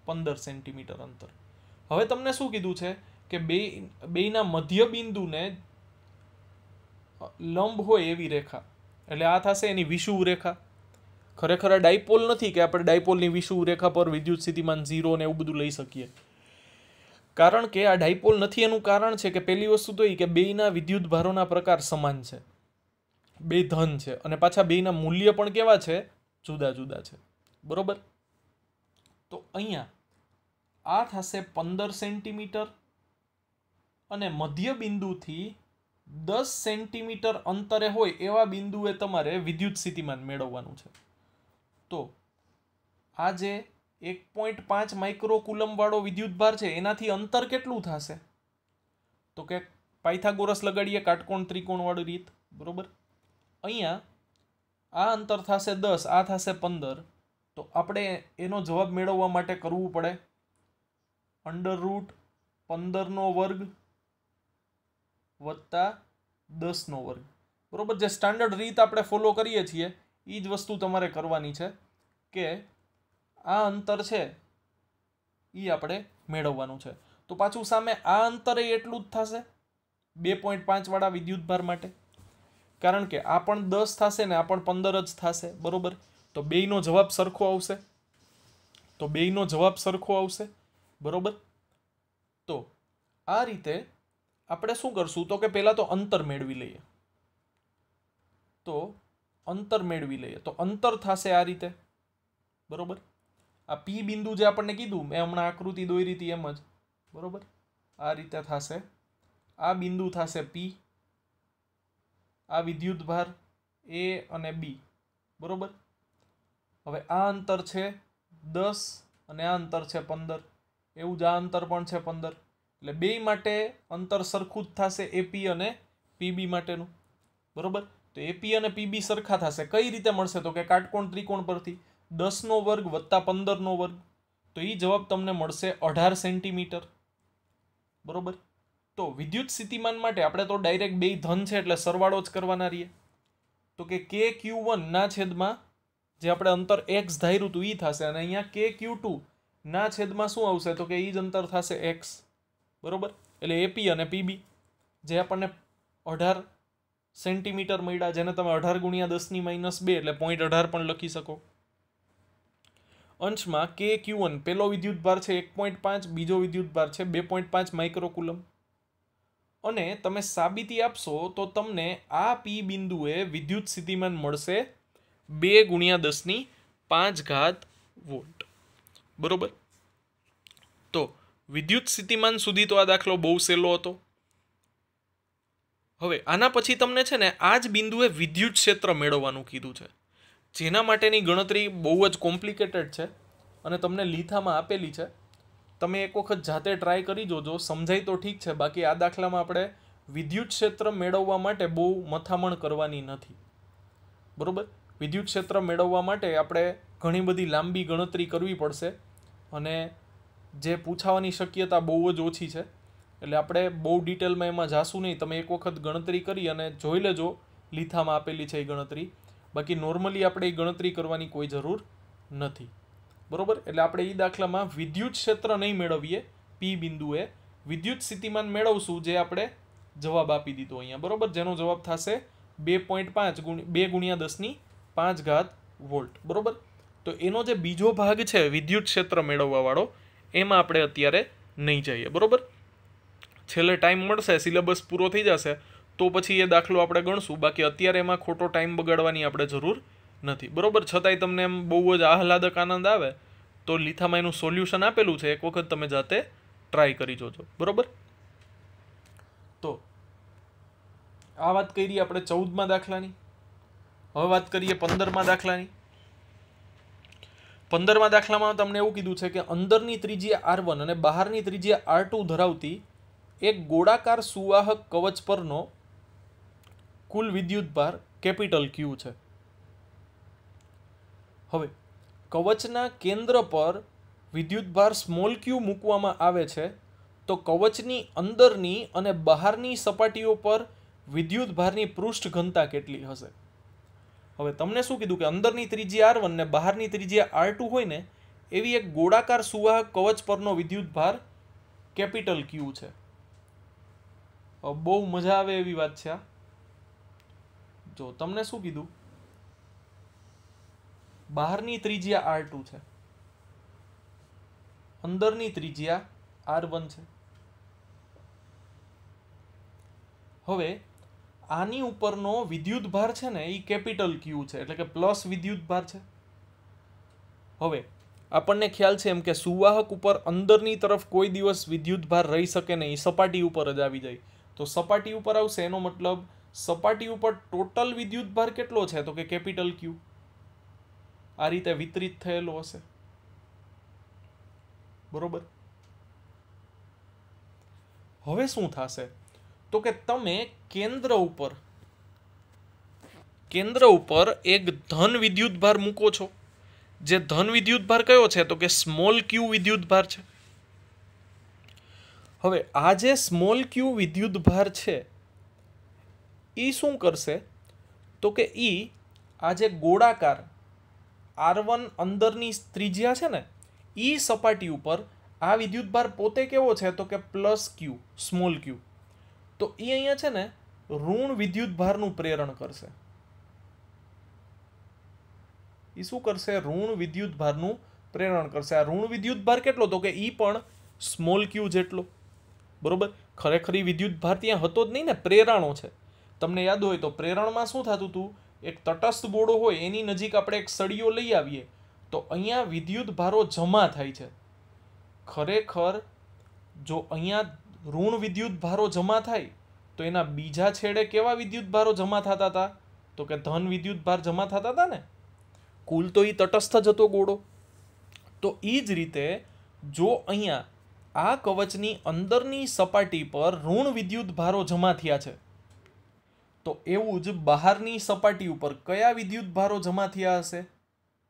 પંદર સેન્ટીમીટર અંતર હવે તમને શું કીધું છે કે બે બેયના મધ્ય બિંદુને લંબ હોય એવી રેખા એટલે આ થશે એની વિષુવ રેખા ખરેખર આ ડાયપોલ નથી કે આપણે ડાયપોલની વિષુવ રેખા પર વિદ્યુત સ્થિતિમાન ઝીરો ને એવું બધું લઈ શકીએ કારણ કે આ ડાયપોલ નથી એનું કારણ છે કે પહેલી વસ્તુ તો એ કે બેયના વિદ્યુત ભારોના પ્રકાર સમાન છે બે ધન છે અને પાછા બેયના મૂલ્ય પણ કેવા છે જુદા જુદા છે બરોબર તો અહીંયા આ થશે પંદર સેન્ટીમીટર અને મધ્ય બિંદુથી દસ સેન્ટીમીટર અંતરે હોય એવા બિંદુએ તમારે વિદ્યુત સ્થિતિમાન મેળવવાનું છે તો આ જે એક પોઈન્ટ પાંચ માઇક્રોકુલમવાળો વિદ્યુતભાર છે એનાથી અંતર કેટલું થશે તો કે પાયથાગોરસ લગાડીએ કાટકોણ ત્રિકોણવાળી રીત બરાબર અહીંયા આ અંતર થશે દસ આ થશે પંદર તો આપણે એનો જવાબ મેળવવા માટે કરવું પડે અંડર રૂટ પંદરનો વર્ગ વત્તા દસનો વર્ગ બરાબર જે સ્ટાન્ડર્ડ રીત આપણે ફોલો કરીએ છીએ એ જ વસ્તુ તમારે કરવાની છે કે આ અંતર છે એ આપણે મેળવવાનું છે તો પાછું સામે આ અંતરે એટલું જ થશે બે પોઈન્ટ પાંચવાળા વિદ્યુતભાર માટે કારણ કે આ પણ દસ થશે ને આ પણ પંદર જ થશે બરાબર તો બેયનો જવાબ સરખો આવશે તો બેયનો જવાબ સરખો આવશે બરોબર તો આ રીતે આપણે શું કરશું તો કે પહેલાં તો અંતર મેળવી લઈએ તો અંતર મેળવી લઈએ તો અંતર થશે આ રીતે બરોબર આ પી બિંદુ જે આપણને કીધું મેં હમણાં આકૃતિ દોરી હતી એમ જ બરોબર આ રીતે થશે આ બિંદુ થશે પી આ વિદ્યુતભાર એ અને બી બરોબર હવે આ અંતર છે દસ અને આ અંતર છે પંદર એવું જ આ અંતર પણ છે પંદર એટલે બે માટે અંતર સરખું જ થશે એપી અને પીબી માટેનું બરાબર તો એપી અને પીબી સરખા થશે કઈ રીતે મળશે તો કે કાટકોણ ત્રિકોણ પરથી દસનો વર્ગ વત્તા પંદરનો વર્ગ તો એ જવાબ તમને મળશે અઢાર સેન્ટીમીટર બરોબર તો વિદ્યુત સ્થિતિમાન માટે આપણે તો ડાયરેક્ટ બે ધન છે એટલે સરવાળો જ કરવાના રહીએ તો કે કે ક્યુ ના છેદમાં જે આપણે અંતર એક્સ ધાર્યું હતું એ થશે અને અહીંયા કે ક્યુ ટુ ના છેદમાં શું આવશે તો કે એ જ અંતર થશે એક્સ બરાબર એટલે એપી અને પીબી જે આપણને અઢાર સેન્ટીમીટર મળ્યા જેને તમે અઢાર ગુણ્યા દસની માઇનસ બે એટલે પોઈન્ટ અઢાર પણ લખી શકો અંશમાં કે ક્યુ વન પહેલો ભાર છે એક પોઈન્ટ પાંચ બીજો વિદ્યુત ભાર છે બે પોઈન્ટ પાંચ માઇક્રોકુલમ અને તમે સાબિતી આપશો તો તમને આ પી બિંદુએ વિદ્યુત સ્થિતિમાન મળશે બે ગુણ્યા દસની પાંચ ઘાત વોલ્ટ બરોબર તો વિદ્યુત સ્થિતિમાન સુધી તો આ દાખલો બહુ સહેલો હતો હવે આના પછી તમને છે ને આ જ બિંદુએ વિદ્યુત ક્ષેત્ર મેળવવાનું કીધું છે જેના માટેની ગણતરી બહુ જ કોમ્પ્લિકેટેડ છે અને તમને લીથામાં આપેલી છે તમે એક વખત જાતે ટ્રાય કરી જોજો સમજાય તો ઠીક છે બાકી આ દાખલામાં આપણે વિદ્યુત ક્ષેત્ર મેળવવા માટે બહુ મથામણ કરવાની નથી બરાબર વિદ્યુત ક્ષેત્ર મેળવવા માટે આપણે ઘણી બધી લાંબી ગણતરી કરવી પડશે અને જે પૂછાવાની શક્યતા બહુ જ ઓછી છે એટલે આપણે બહુ ડિટેલમાં એમાં જાશું નહીં તમે એક વખત ગણતરી કરી અને જોઈ લેજો લીથામાં આપેલી છે એ ગણતરી બાકી નોર્મલી આપણે એ ગણતરી કરવાની કોઈ જરૂર નથી બરાબર એટલે આપણે એ દાખલામાં વિદ્યુત ક્ષેત્ર નહીં મેળવીએ પી બિંદુએ વિદ્યુત સ્થિતિમાન મેળવશું જે આપણે જવાબ આપી દીધો અહીંયા બરાબર જેનો જવાબ થશે બે પોઈન્ટ પાંચ ગુણ બે ગુણ્યા દસની પાંચ ઘાત વોલ્ટ બરાબર તો એનો જે બીજો ભાગ છે વિદ્યુત ક્ષેત્ર મેળવવાવાળો એમાં આપણે અત્યારે નહીં જઈએ બરાબર છેલ્લે ટાઈમ મળશે સિલેબસ પૂરો થઈ જશે તો પછી એ દાખલો આપણે ગણશું બાકી અત્યારે એમાં ખોટો ટાઈમ બગાડવાની આપણે જરૂર નથી બરાબર છતાંય તમને એમ બહુ જ આહલાદક આનંદ આવે તો લીથામાં એનું સોલ્યુશન આપેલું છે એક વખત તમે જાતે ટ્રાય કરી જોજો બરાબર તો આ વાત કરી આપણે ચૌદમાં દાખલાની હવે વાત કરીએ પંદરમાં દાખલાની પંદરમાં દાખલામાં તમને એવું કીધું છે કે અંદરની ત્રીજી આર વન અને બહારની ત્રીજી આર ટુ ધરાવતી એક ગોળાકાર સુવાહક કવચ પરનો કુલ વિદ્યુતભાર કેપિટલ ક્યુ છે હવે કવચના કેન્દ્ર પર વિદ્યુતભાર સ્મોલ ક્યુ મૂકવામાં આવે છે તો કવચની અંદરની અને બહારની સપાટીઓ પર વિદ્યુતભારની પૃષ્ઠ ઘનતા કેટલી હશે હવે તમને શું કીધું કે અંદરની ત્રિજ્યા આર વન ને બહારની ત્રિજ્યા આર ટુ હોય ને એવી એક ગોળાકાર સુવાહક કવચ પરનો વિદ્યુત ભાર કેપિટલ ક્યુ છે બહુ મજા આવે એવી વાત છે આ જો તમને શું કીધું બહારની ત્રિજ્યા આર ટુ છે અંદરની ત્રિજ્યા આર વન છે હવે આની ઉપરનો વિદ્યુત ભાર છે ને એ કેપિટલ ક્યુ છે એટલે કે પ્લસ વિદ્યુત ભાર છે હવે આપણને ખ્યાલ છે એમ કે સુવાહક ઉપર અંદરની તરફ કોઈ દિવસ વિદ્યુત ભાર રહી શકે નહીં સપાટી ઉપર જ આવી જાય તો સપાટી ઉપર આવશે એનો મતલબ સપાટી ઉપર ટોટલ વિદ્યુત ભાર કેટલો છે તો કે કેપિટલ ક્યુ આ રીતે વિતરિત થયેલો હશે બરોબર હવે શું થશે તો કે તમે કેન્દ્ર ઉપર કેન્દ્ર ઉપર એક ધન વિદ્યુત ભાર મૂકો છો જે ધન વિદ્યુત ભાર કયો છે તો કે સ્મોલ ક્યુ વિદ્યુત ભાર છે હવે આ જે સ્મોલ ક્યુ વિદ્યુત ભાર છે એ શું કરશે તો કે એ આ જે ગોળાકાર આર વન અંદરની ત્રિજ્યા છે ને એ સપાટી ઉપર આ વિદ્યુત ભાર પોતે કેવો છે તો કે પ્લસ ક્યુ સ્મોલ ક્યુ તો એ અહીંયા છે ને ઋણ વિદ્યુત ભારનું પ્રેરણ કરશે એ શું કરશે ઋણ વિદ્યુત ભારનું પ્રેરણ કરશે આ ઋણ વિદ્યુત ભાર કેટલો તો કે એ પણ સ્મોલ ક્યુ જેટલો બરોબર ખરેખર વિદ્યુત ભાર ત્યાં હતો જ નહીં ને પ્રેરણો છે તમને યાદ હોય તો પ્રેરણમાં શું થતું હતું એક તટસ્થ બોળો હોય એની નજીક આપણે એક સળીઓ લઈ આવીએ તો અહીંયા વિદ્યુત ભારો જમા થાય છે ખરેખર જો અહીંયા ઋણ વિદ્યુત ભારો જમા થાય તો એના બીજા છેડે કેવા વિદ્યુત ભારો જમા થતા હતા તો કે ધન વિદ્યુત ભાર જમા થતા હતા ને કુલ તો એ તટસ્થ જતો ગોળો તો એ જ રીતે જો અહીંયા આ કવચની અંદરની સપાટી પર ઋણ વિદ્યુત ભારો જમા થયા છે તો એવું જ બહારની સપાટી ઉપર કયા વિદ્યુત ભારો જમા થયા હશે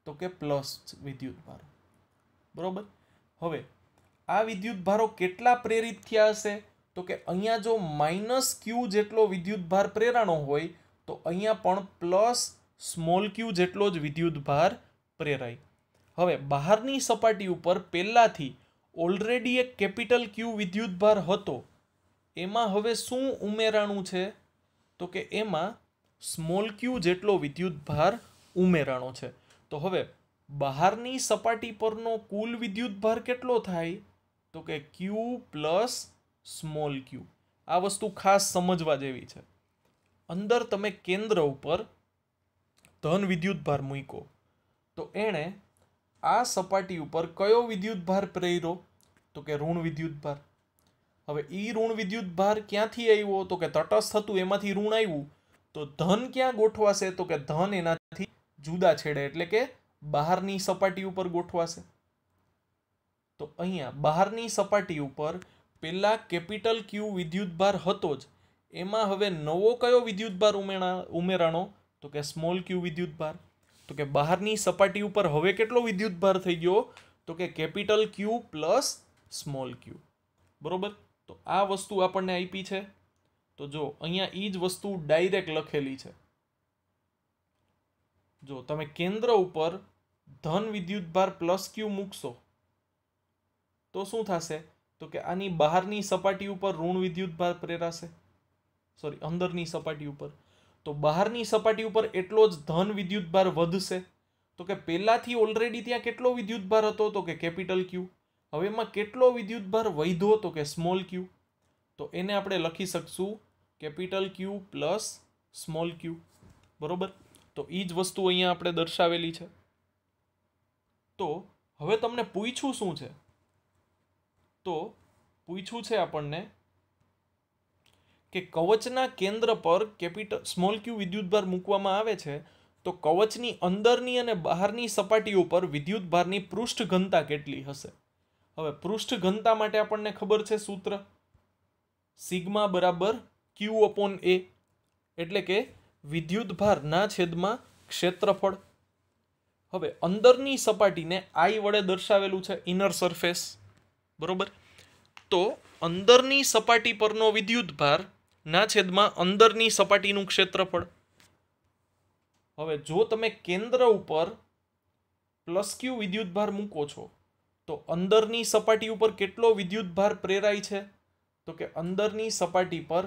તો કે પ્લસ વિદ્યુત ભારો બરાબર હવે આ વિદ્યુત ભારો કેટલા પ્રેરિત થયા હશે તો કે અહીંયા જો માઇનસ ક્યુ જેટલો વિદ્યુત ભાર પ્રેરાણો હોય તો અહીંયા પણ પ્લસ સ્મોલ ક્યુ જેટલો જ વિદ્યુત ભાર પ્રેરાય હવે બહારની સપાટી ઉપર પહેલાંથી ઓલરેડી એક કેપિટલ ક્યુ વિદ્યુત ભાર હતો એમાં હવે શું ઉમેરાણું છે તો કે એમાં સ્મોલ ક્યુ જેટલો વિદ્યુત ભાર ઉમેરાણો છે તો હવે બહારની સપાટી પરનો કુલ વિદ્યુત ભાર કેટલો થાય તો કે ક્યુ પ્લસ સ્મોલ ક્યુ આ વસ્તુ ખાસ સમજવા જેવી છે અંદર તમે કેન્દ્ર ઉપર ધન વિદ્યુતભાર મૂક્યો તો એણે આ સપાટી ઉપર કયો વિદ્યુતભાર પ્રેરો તો કે ઋણ વિદ્યુતભાર હવે એ ઋણ વિદ્યુતભાર ક્યાંથી આવ્યો તો કે તટસ્થ હતું એમાંથી ઋણ આવ્યું તો ધન ક્યાં ગોઠવાશે તો કે ધન એનાથી જુદા છેડે એટલે કે બહારની સપાટી ઉપર ગોઠવાશે તો અહીંયા બહારની સપાટી ઉપર પહેલાં કેપિટલ ક્યુ વિદ્યુતભાર હતો જ એમાં હવે નવો કયો વિદ્યુતભાર ઉમેરા ઉમેરાણો તો કે સ્મોલ ક્યુ વિદ્યુતભાર તો કે બહારની સપાટી ઉપર હવે કેટલો વિદ્યુતભાર થઈ ગયો તો કે capital q plus small q બરોબર તો આ વસ્તુ આપણને આપી છે તો જો અહીંયા એ જ વસ્તુ ડાયરેક્ટ લખેલી છે જો તમે કેન્દ્ર ઉપર ધન વિદ્યુતભાર પ્લસ ક્યુ મૂકશો તો શું થશે તો કે આની બહારની સપાટી ઉપર ઋણ વિદ્યુતભાર પ્રેરાશે સોરી અંદરની સપાટી ઉપર તો બહારની સપાટી ઉપર એટલો જ ધન વિદ્યુતભાર વધશે તો કે પહેલાંથી ઓલરેડી ત્યાં કેટલો વિદ્યુતભાર હતો તો કે કેપિટલ ક્યુ હવે એમાં કેટલો વિદ્યુતભાર વધ્યો તો કે સ્મોલ ક્યુ તો એને આપણે લખી શકશું capital q plus small q બરોબર તો એ જ વસ્તુ અહીંયા આપણે દર્શાવેલી છે તો હવે તમને પૂછ્યું શું છે તો પૂછ્યું છે આપણને કે કવચના કેન્દ્ર પર કેપિટલ સ્મોલ ક્યુ વિદ્યુતભાર મૂકવામાં આવે છે તો કવચની અંદરની અને બહારની સપાટી ઉપર વિદ્યુતભારની પૃષ્ઠ ઘનતા કેટલી હશે હવે પૃષ્ઠ ઘનતા માટે આપણને ખબર છે સૂત્ર સિગ્મા બરાબર ક્યુ અપોન એ એટલે કે વિદ્યુતભારના છેદમાં ક્ષેત્રફળ હવે અંદરની સપાટીને આઈ વડે દર્શાવેલું છે ઇનર સરફેસ બરોબર તો અંદરની સપાટી પરનો વિદ્યુત ભાર ના છેદમાં અંદરની સપાટીનું ક્ષેત્રફળ હવે જો તમે કેન્દ્ર ઉપર પ્લસ ક્યુ વિદ્યુત ભાર મૂકો છો તો અંદરની સપાટી ઉપર કેટલો વિદ્યુત ભાર પ્રેરાય છે તો કે અંદરની સપાટી પર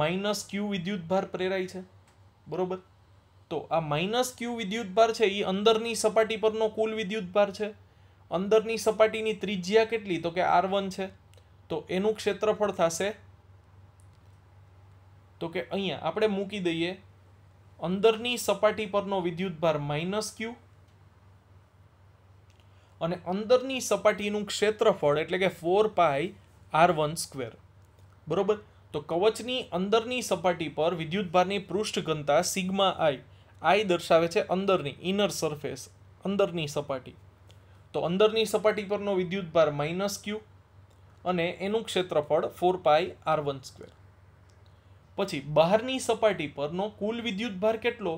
માઇનસ ક્યુ વિદ્યુત ભાર પ્રેરાય છે બરોબર તો આ માઇનસ ક્યુ વિદ્યુત ભાર છે એ અંદરની સપાટી પરનો કુલ વિદ્યુત ભાર છે અંદરની સપાટીની ત્રિજ્યા કેટલી તો કે આર વન છે તો એનું ક્ષેત્રફળ થશે તો કે અહીંયા આપણે મૂકી દઈએ અંદરની સપાટી પરનો વિદ્યુતભાર માઇનસ ક્યુ અને અંદરની સપાટીનું ક્ષેત્રફળ એટલે કે four pi r one square બરોબર તો કવચની અંદરની સપાટી પર વિદ્યુતભારની પૃષ્ઠ ઘનતા સિગ્મા આઈ આઈ દર્શાવે છે અંદરની ઇનર સરફેસ અંદરની સપાટી તો અંદરની સપાટી પરનો વિદ્યુતભાર માઇનસ ક્યુ અને એનું ક્ષેત્રફળ four pi r one square પછી બહારની સપાટી પરનો કુલ વિદ્યુતભાર કેટલો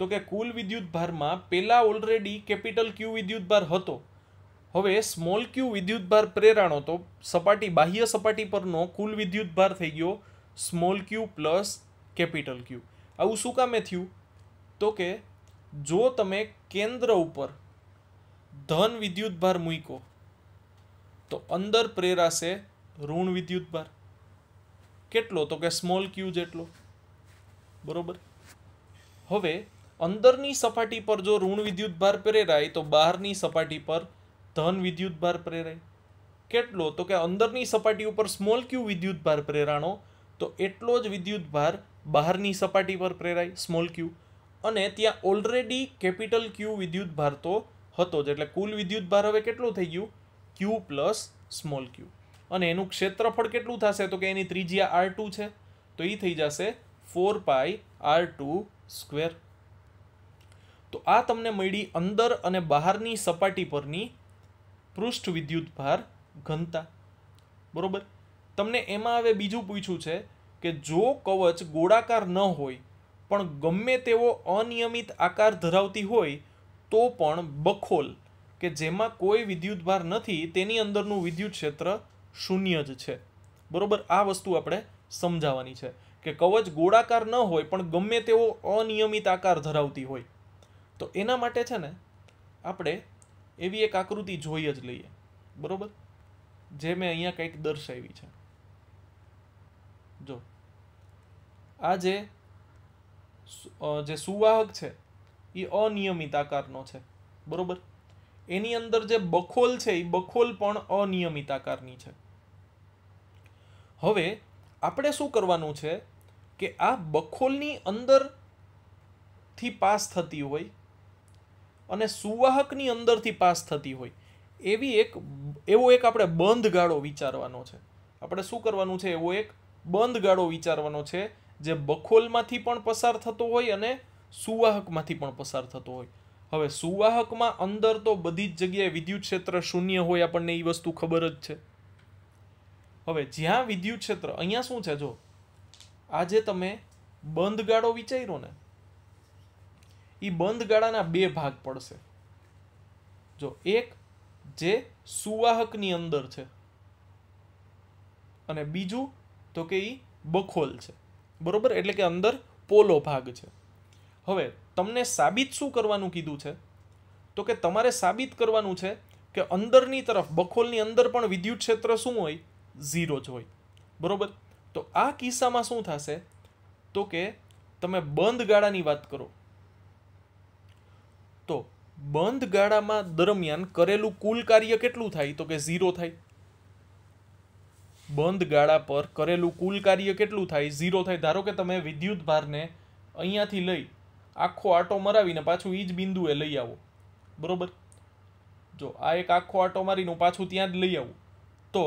તો કે કુલ વિદ્યુતભારમાં પહેલાં ઓલરેડી કેપિટલ ક્યુ વિદ્યુતભાર હતો હવે સ્મોલ ક્યુ વિદ્યુતભાર પ્રેરાણો તો સપાટી બાહ્ય સપાટી પરનો કુલ વિદ્યુતભાર થઈ ગયો small q plus capital q આવું શું કામે થયું તો કે જો તમે કેન્દ્ર ઉપર ધન વિદ્યુતભાર મૂકો તો અંદર પ્રેરાશે ઋણ વિદ્યુતભાર કેટલો તો કે સ્મોલ ક્યુ જેટલો બરોબર હવે અંદરની સપાટી પર જો ઋણ વિદ્યુતભાર પ્રેરાય તો બહારની સપાટી પર ધન વિદ્યુતભાર પ્રેરાય કેટલો તો કે અંદરની સપાટી ઉપર સ્મોલ ક્યુ વિદ્યુતભાર પ્રેરાણો તો એટલો જ વિદ્યુતભાર બહારની સપાટી પર પ્રેરાય સ્મોલ ક્યુ અને ત્યાં ઓલરેડી કેપિટલ ક્યુ વિદ્યુતભાર તો હતો જ એટલે કુલ વિદ્યુત ભાર હવે કેટલું થઈ ગયું ક્યુ પ્લસ સ્મોલ ક્યુ અને એનું ક્ષેત્રફળ કેટલું થશે તો કે એની ત્રિજ્યા આર ટુ છે તો એ થઈ જશે four pi r two square તો આ તમને મળી અંદર અને બહારની સપાટી પરની પૃષ્ઠ વિદ્યુત ભાર ઘનતા બરોબર તમને એમાં હવે બીજું પૂછ્યું છે કે જો કવચ ગોળાકાર ન હોય પણ ગમે તેવો અનિયમિત આકાર ધરાવતી હોય તો પણ બખોલ કે જેમાં કોઈ વિદ્યુતભાર નથી તેની અંદરનું વિદ્યુત ક્ષેત્ર શૂન્ય જ છે બરાબર આ વસ્તુ આપણે સમજાવવાની છે કે કવચ ગોળાકાર ન હોય પણ ગમે તેવો અનિયમિત આકાર ધરાવતી હોય તો એના માટે છે ને આપણે એવી એક આકૃતિ જોઈ જ લઈએ બરોબર જે મેં અહીંયા કંઈક દર્શાવી છે જો આ જે સુવાહક છે એ અનિયમિત આકારનો છે બરોબર એની અંદર જે બખોલ છે એ બખોલ પણ અનિયમિત આકારની છે હવે આપણે શું કરવાનું છે કે આ બખોલની અંદરથી પાસ થતી હોય અને સુવાહકની અંદરથી પાસ થતી હોય એવી એક એવો એક આપણે બંધ ગાળો વિચારવાનો છે આપણે શું કરવાનું છે એવો એક બંધ ગાળો વિચારવાનો છે જે બખોલમાંથી પણ પસાર થતો હોય અને સુવાહકમાંથી પણ પસાર થતો હોય હવે સુવાહકમાં અંદર તો બધી જ જગ્યાએ વિદ્યુત ક્ષેત્ર શૂન્ય હોય આપણને એ વસ્તુ ખબર જ છે હવે જ્યાં વિદ્યુત ક્ષેત્ર અહીંયા શું છે જો આજે તમે બંધ ગાળો વિચાર્યો ને એ બંધ ગાળાના બે ભાગ પડશે જો એક જે સુવાહકની અંદર છે અને બીજું તો કે એ બખોલ છે બરોબર એટલે કે અંદર પોલો ભાગ છે હવે તમને સાબિત શું કરવાનું કીધું છે તો કે તમારે સાબિત કરવાનું છે કે અંદરની તરફ બખોલની અંદર પણ વિદ્યુત ક્ષેત્ર શું હોય ઝીરો જ હોય બરોબર તો આ કિસ્સામાં શું થશે તો કે તમે બંધ ગાળાની વાત કરો તો બંધ ગાળામાં દરમિયાન કરેલું કુલ કાર્ય કેટલું થાય તો કે ઝીરો થાય બંધ ગાળા પર કરેલું કુલ કાર્ય કેટલું થાય ઝીરો થાય ધારો કે તમે વિદ્યુત ભારને અહીંયાથી લઈ આખો આટો મરાવીને પાછું એ જ બિંદુએ લઈ આવો બરાબર જો આ એક આખો આટો મારીને પાછું ત્યાં જ લઈ આવું તો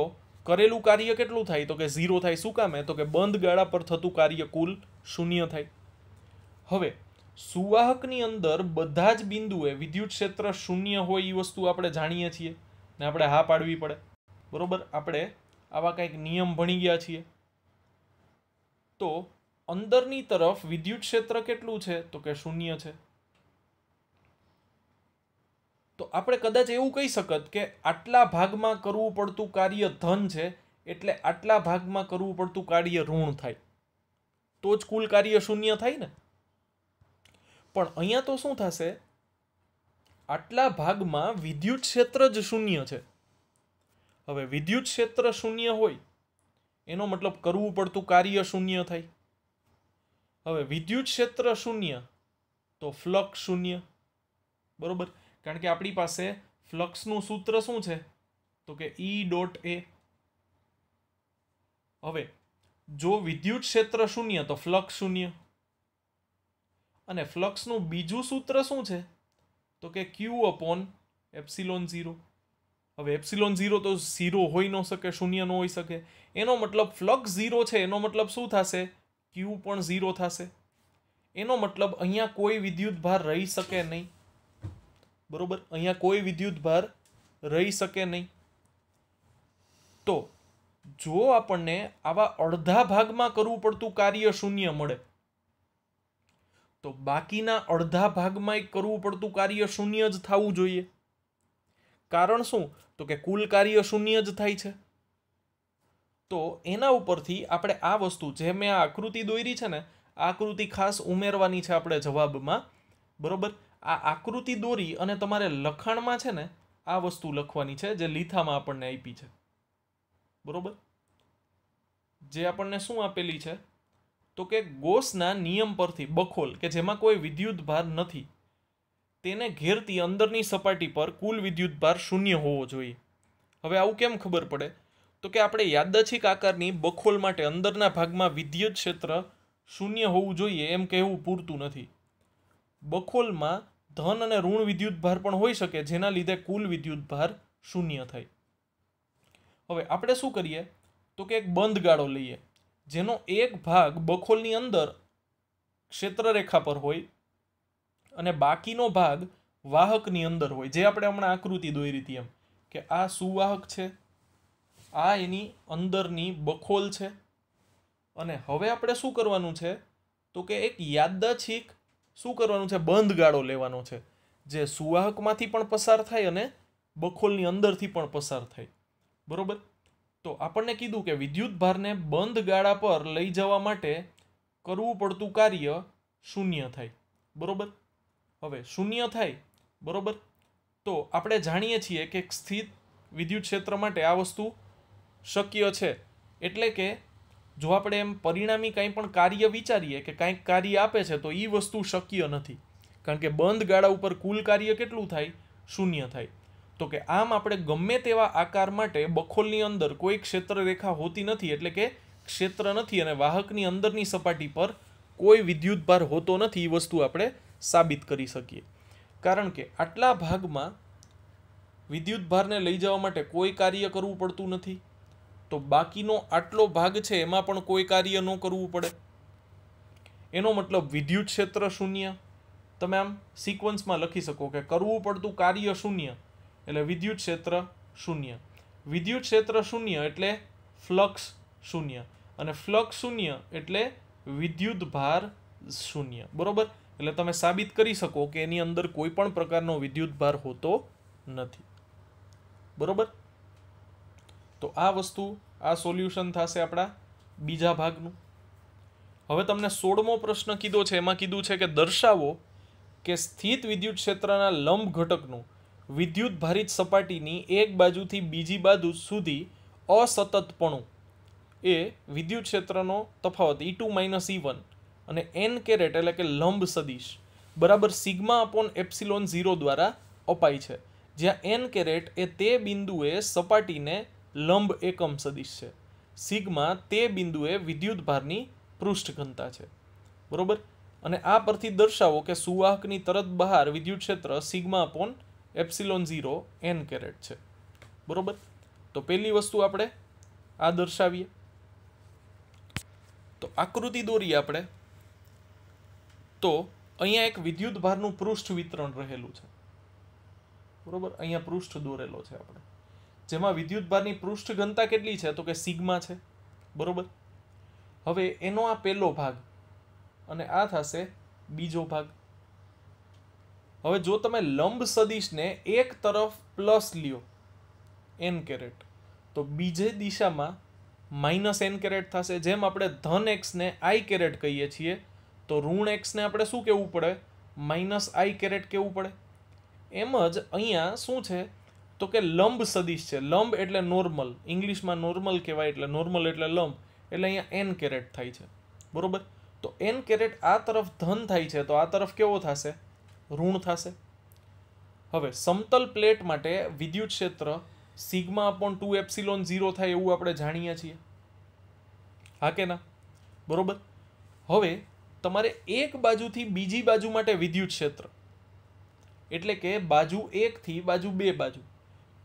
કરેલું કાર્ય કેટલું થાય તો કે ઝીરો થાય શું કામે તો કે બંધ ગાળા પર થતું કાર્ય કુલ શૂન્ય થાય હવે સુવાહકની અંદર બધા જ બિંદુએ વિદ્યુત ક્ષેત્ર શૂન્ય હોય એ વસ્તુ આપણે જાણીએ છીએ ને આપણે હા પાડવી પડે બરાબર આપણે આવા કંઈક નિયમ ભણી ગયા છીએ તો અંદરની તરફ વિદ્યુત ક્ષેત્ર કેટલું છે તો કે શૂન્ય છે તો આપણે કદાચ એવું કહી શકત કે આટલા ભાગમાં કરવું પડતું કાર્ય ધન છે એટલે આટલા ભાગમાં કરવું પડતું કાર્ય ઋણ થાય તો જ કુલ કાર્ય શૂન્ય થાય ને પણ અહીંયા તો શું થશે આટલા ભાગમાં વિદ્યુત ક્ષેત્ર જ શૂન્ય છે હવે વિદ્યુત ક્ષેત્ર શૂન્ય હોય એનો મતલબ કરવું પડતું કાર્ય શૂન્ય થાય હવે વિદ્યુત ક્ષેત્ર શૂન્ય તો ફ્લક્સ શૂન્ય બરોબર કારણ કે આપણી પાસે ફ્લક્સનું સૂત્ર શું છે તો કે ઈ ડોટ એ હવે જો વિદ્યુત ક્ષેત્ર શૂન્ય તો ફ્લક્સ શૂન્ય અને ફ્લક્સનું બીજું સૂત્ર શું છે તો કે ક્યુ અપોન એપ્સિલોન ઝીરો હવે એપ્સિલોન ઝીરો તો ઝીરો હોઈ ન શકે શૂન્ય ન હોઈ શકે એનો મતલબ ફ્લક્સ ઝીરો છે એનો મતલબ શું થશે ક્યુ પણ ઝીરો થશે એનો મતલબ અહીંયા કોઈ વિદ્યુત ભાર રહી શકે નહીં બરોબર અહીંયા કોઈ વિદ્યુત ભાર રહી શકે નહીં તો જો આપણને આવા અડધા ભાગમાં કરવું પડતું કાર્ય શૂન્ય મળે તો બાકીના અડધા ભાગમાં કરવું પડતું કાર્ય શૂન્ય જ થવું જોઈએ કારણ શું તો કે કુલ કાર્ય શૂન્ય જ થાય છે તો એના ઉપરથી આપણે આ વસ્તુ જે મેં આ આકૃતિ દોરી છે ને આ આકૃતિ ખાસ ઉમેરવાની છે આપણે જવાબમાં બરાબર આ આકૃતિ દોરી અને તમારે લખાણમાં છે ને આ વસ્તુ લખવાની છે જે લીથામાં આપણને આપી છે બરોબર જે આપણને શું આપેલી છે તો કે ગોસના નિયમ પરથી બખોલ કે જેમાં કોઈ વિદ્યુત ભાર નથી તેને ઘેરતી અંદરની સપાટી પર કુલ વિદ્યુત ભાર શૂન્ય હોવો જોઈએ હવે આવું કેમ ખબર પડે તો કે આપણે યાદચ્છિક આકારની બખોલ માટે અંદરના ભાગમાં વિદ્યુત ક્ષેત્ર શૂન્ય હોવું જોઈએ એમ કહેવું પૂરતું નથી બખોલમાં ધન અને ઋણ વિદ્યુત ભાર પણ હોઈ શકે જેના લીધે કુલ વિદ્યુત ભાર શૂન્ય થાય હવે આપણે શું કરીએ તો કે એક બંધ ગાળો લઈએ જેનો એક ભાગ બખોલની અંદર ક્ષેત્રરેખા પર હોય અને બાકીનો ભાગ વાહકની અંદર હોય જે આપણે હમણાં આકૃતિ દોરી હતી એમ કે આ સુવાહક છે આ એની અંદરની બખોલ છે અને હવે આપણે શું કરવાનું છે તો કે એક યાદચ્છિક શું કરવાનું છે બંધ ગાળો લેવાનો છે જે સુવાહકમાંથી પણ પસાર થાય અને બખોલની અંદરથી પણ પસાર થાય બરોબર તો આપણને કીધું કે વિદ્યુત ભારને બંધ ગાળા પર લઈ જવા માટે કરવું પડતું કાર્ય શૂન્ય થાય બરોબર હવે શૂન્ય થાય બરોબર તો આપણે જાણીએ છીએ કે સ્થિત વિદ્યુત ક્ષેત્ર માટે આ વસ્તુ શક્ય છે એટલે કે જો આપણે એમ પરિણામી કંઈ પણ કાર્ય વિચારીએ કે કાંઈક કાર્ય આપે છે તો એ વસ્તુ શક્ય નથી કારણ કે બંધ ગાળા ઉપર કુલ કાર્ય કેટલું થાય શૂન્ય થાય તો કે આમ આપણે ગમે તેવા આકાર માટે બખોલની અંદર કોઈ ક્ષેત્ર રેખા હોતી નથી એટલે કે ક્ષેત્ર નથી અને વાહકની અંદરની સપાટી પર કોઈ વિદ્યુતભાર હોતો નથી એ વસ્તુ આપણે સાબિત કરી શકીએ કારણ કે આટલા ભાગમાં વિદ્યુતભારને લઈ જવા માટે કોઈ કાર્ય કરવું પડતું નથી તો બાકીનો આટલો ભાગ છે એમાં પણ કોઈ કાર્ય ન કરવું પડે એનો મતલબ વિદ્યુત ક્ષેત્ર શૂન્ય તમે આમ સિક્વન્સમાં લખી શકો કે કરવું પડતું કાર્ય શૂન્ય એટલે વિદ્યુત ક્ષેત્ર શૂન્ય વિદ્યુત ક્ષેત્ર શૂન્ય એટલે ફ્લક્સ શૂન્ય અને ફ્લક્સ શૂન્ય એટલે વિદ્યુત ભાર શૂન્ય બરાબર એટલે તમે સાબિત કરી શકો કે એની અંદર કોઈ પણ પ્રકારનો વિદ્યુત ભાર હોતો નથી બરોબર તો આ વસ્તુ આ સોલ્યુશન થશે આપણા બીજા ભાગનું હવે તમને સોળમો પ્રશ્ન કીધો છે એમાં કીધું છે કે દર્શાવો કે સ્થિત વિદ્યુત ક્ષેત્રના લંબ ઘટકનું વિદ્યુત ભારિત સપાટીની એક બાજુથી બીજી બાજુ સુધી અસતતપણું એ વિદ્યુત ક્ષેત્રનો તફાવત E e two minus E e one અને એન કેરેટ એટલે કે લંબ સદીશ બરાબર સિગ્મા અપોન એપ્સિલોન ઝીરો દ્વારા અપાય છે જ્યાં એન કેરેટ એ તે બિંદુએ સપાટીને લંબ એકમ સદિશ છે સિગ્મા તે બિંદુએ વિદ્યુત ભારની પૃષ્ઠ ઘનતા છે બરોબર અને આ પરથી દર્શાવો કે સુવાહકની તરત બહાર વિદ્યુત ક્ષેત્ર sigma upon epsilon zero n caret છે બરોબર તો પહેલી વસ્તુ આપણે આ દર્શાવીએ તો આકૃતિ દોરીએ આપણે તો અહીંયા એક વિદ્યુત ભારનું પૃષ્ઠ વિતરણ રહેલું છે બરોબર અહીંયા પૃષ્ઠ દોરેલો છે આપણે જેમાં વિદ્યુતભારની પૃષ્ઠ ઘનતા કેટલી છે તો કે સિગ્મા છે બરોબર હવે એનો આ પહેલો ભાગ અને આ થશે બીજો ભાગ હવે જો તમે લંબ સદિશને એક તરફ પ્લસ લ્યો એન કેરેટ તો બીજે દિશામાં માઇનસ એન કેરેટ થશે જેમ આપણે ધન એક્સને આઈ કેરેટ કહીએ છીએ તો ઋણ એક્સને આપણે શું કહેવું પડે માઇનસ આઈ કેરેટ કહેવું પડે એમ જ અહીંયા શું છે તો કે લંબ સદિશ છે લંબ એટલે નોર્મલ ઇંગ્લિશમાં નોર્મલ કહેવાય એટલે નોર્મલ એટલે લંબ એટલે અહીંયા એન કેરેટ થાય છે બરોબર તો એન કેરેટ આ તરફ ધન થાય છે તો આ તરફ કેવો થશે ઋણ થશે હવે સમતલ પ્લેટ માટે વિદ્યુત ક્ષેત્ર sigma upon two epsilon zero થાય એવું આપણે જાણીએ છીએ હા કે ના બરોબર હવે તમારે એક બાજુથી બીજી બાજુ માટે વિદ્યુત ક્ષેત્ર એટલે કે બાજુ એકથી બાજુ બે બાજુ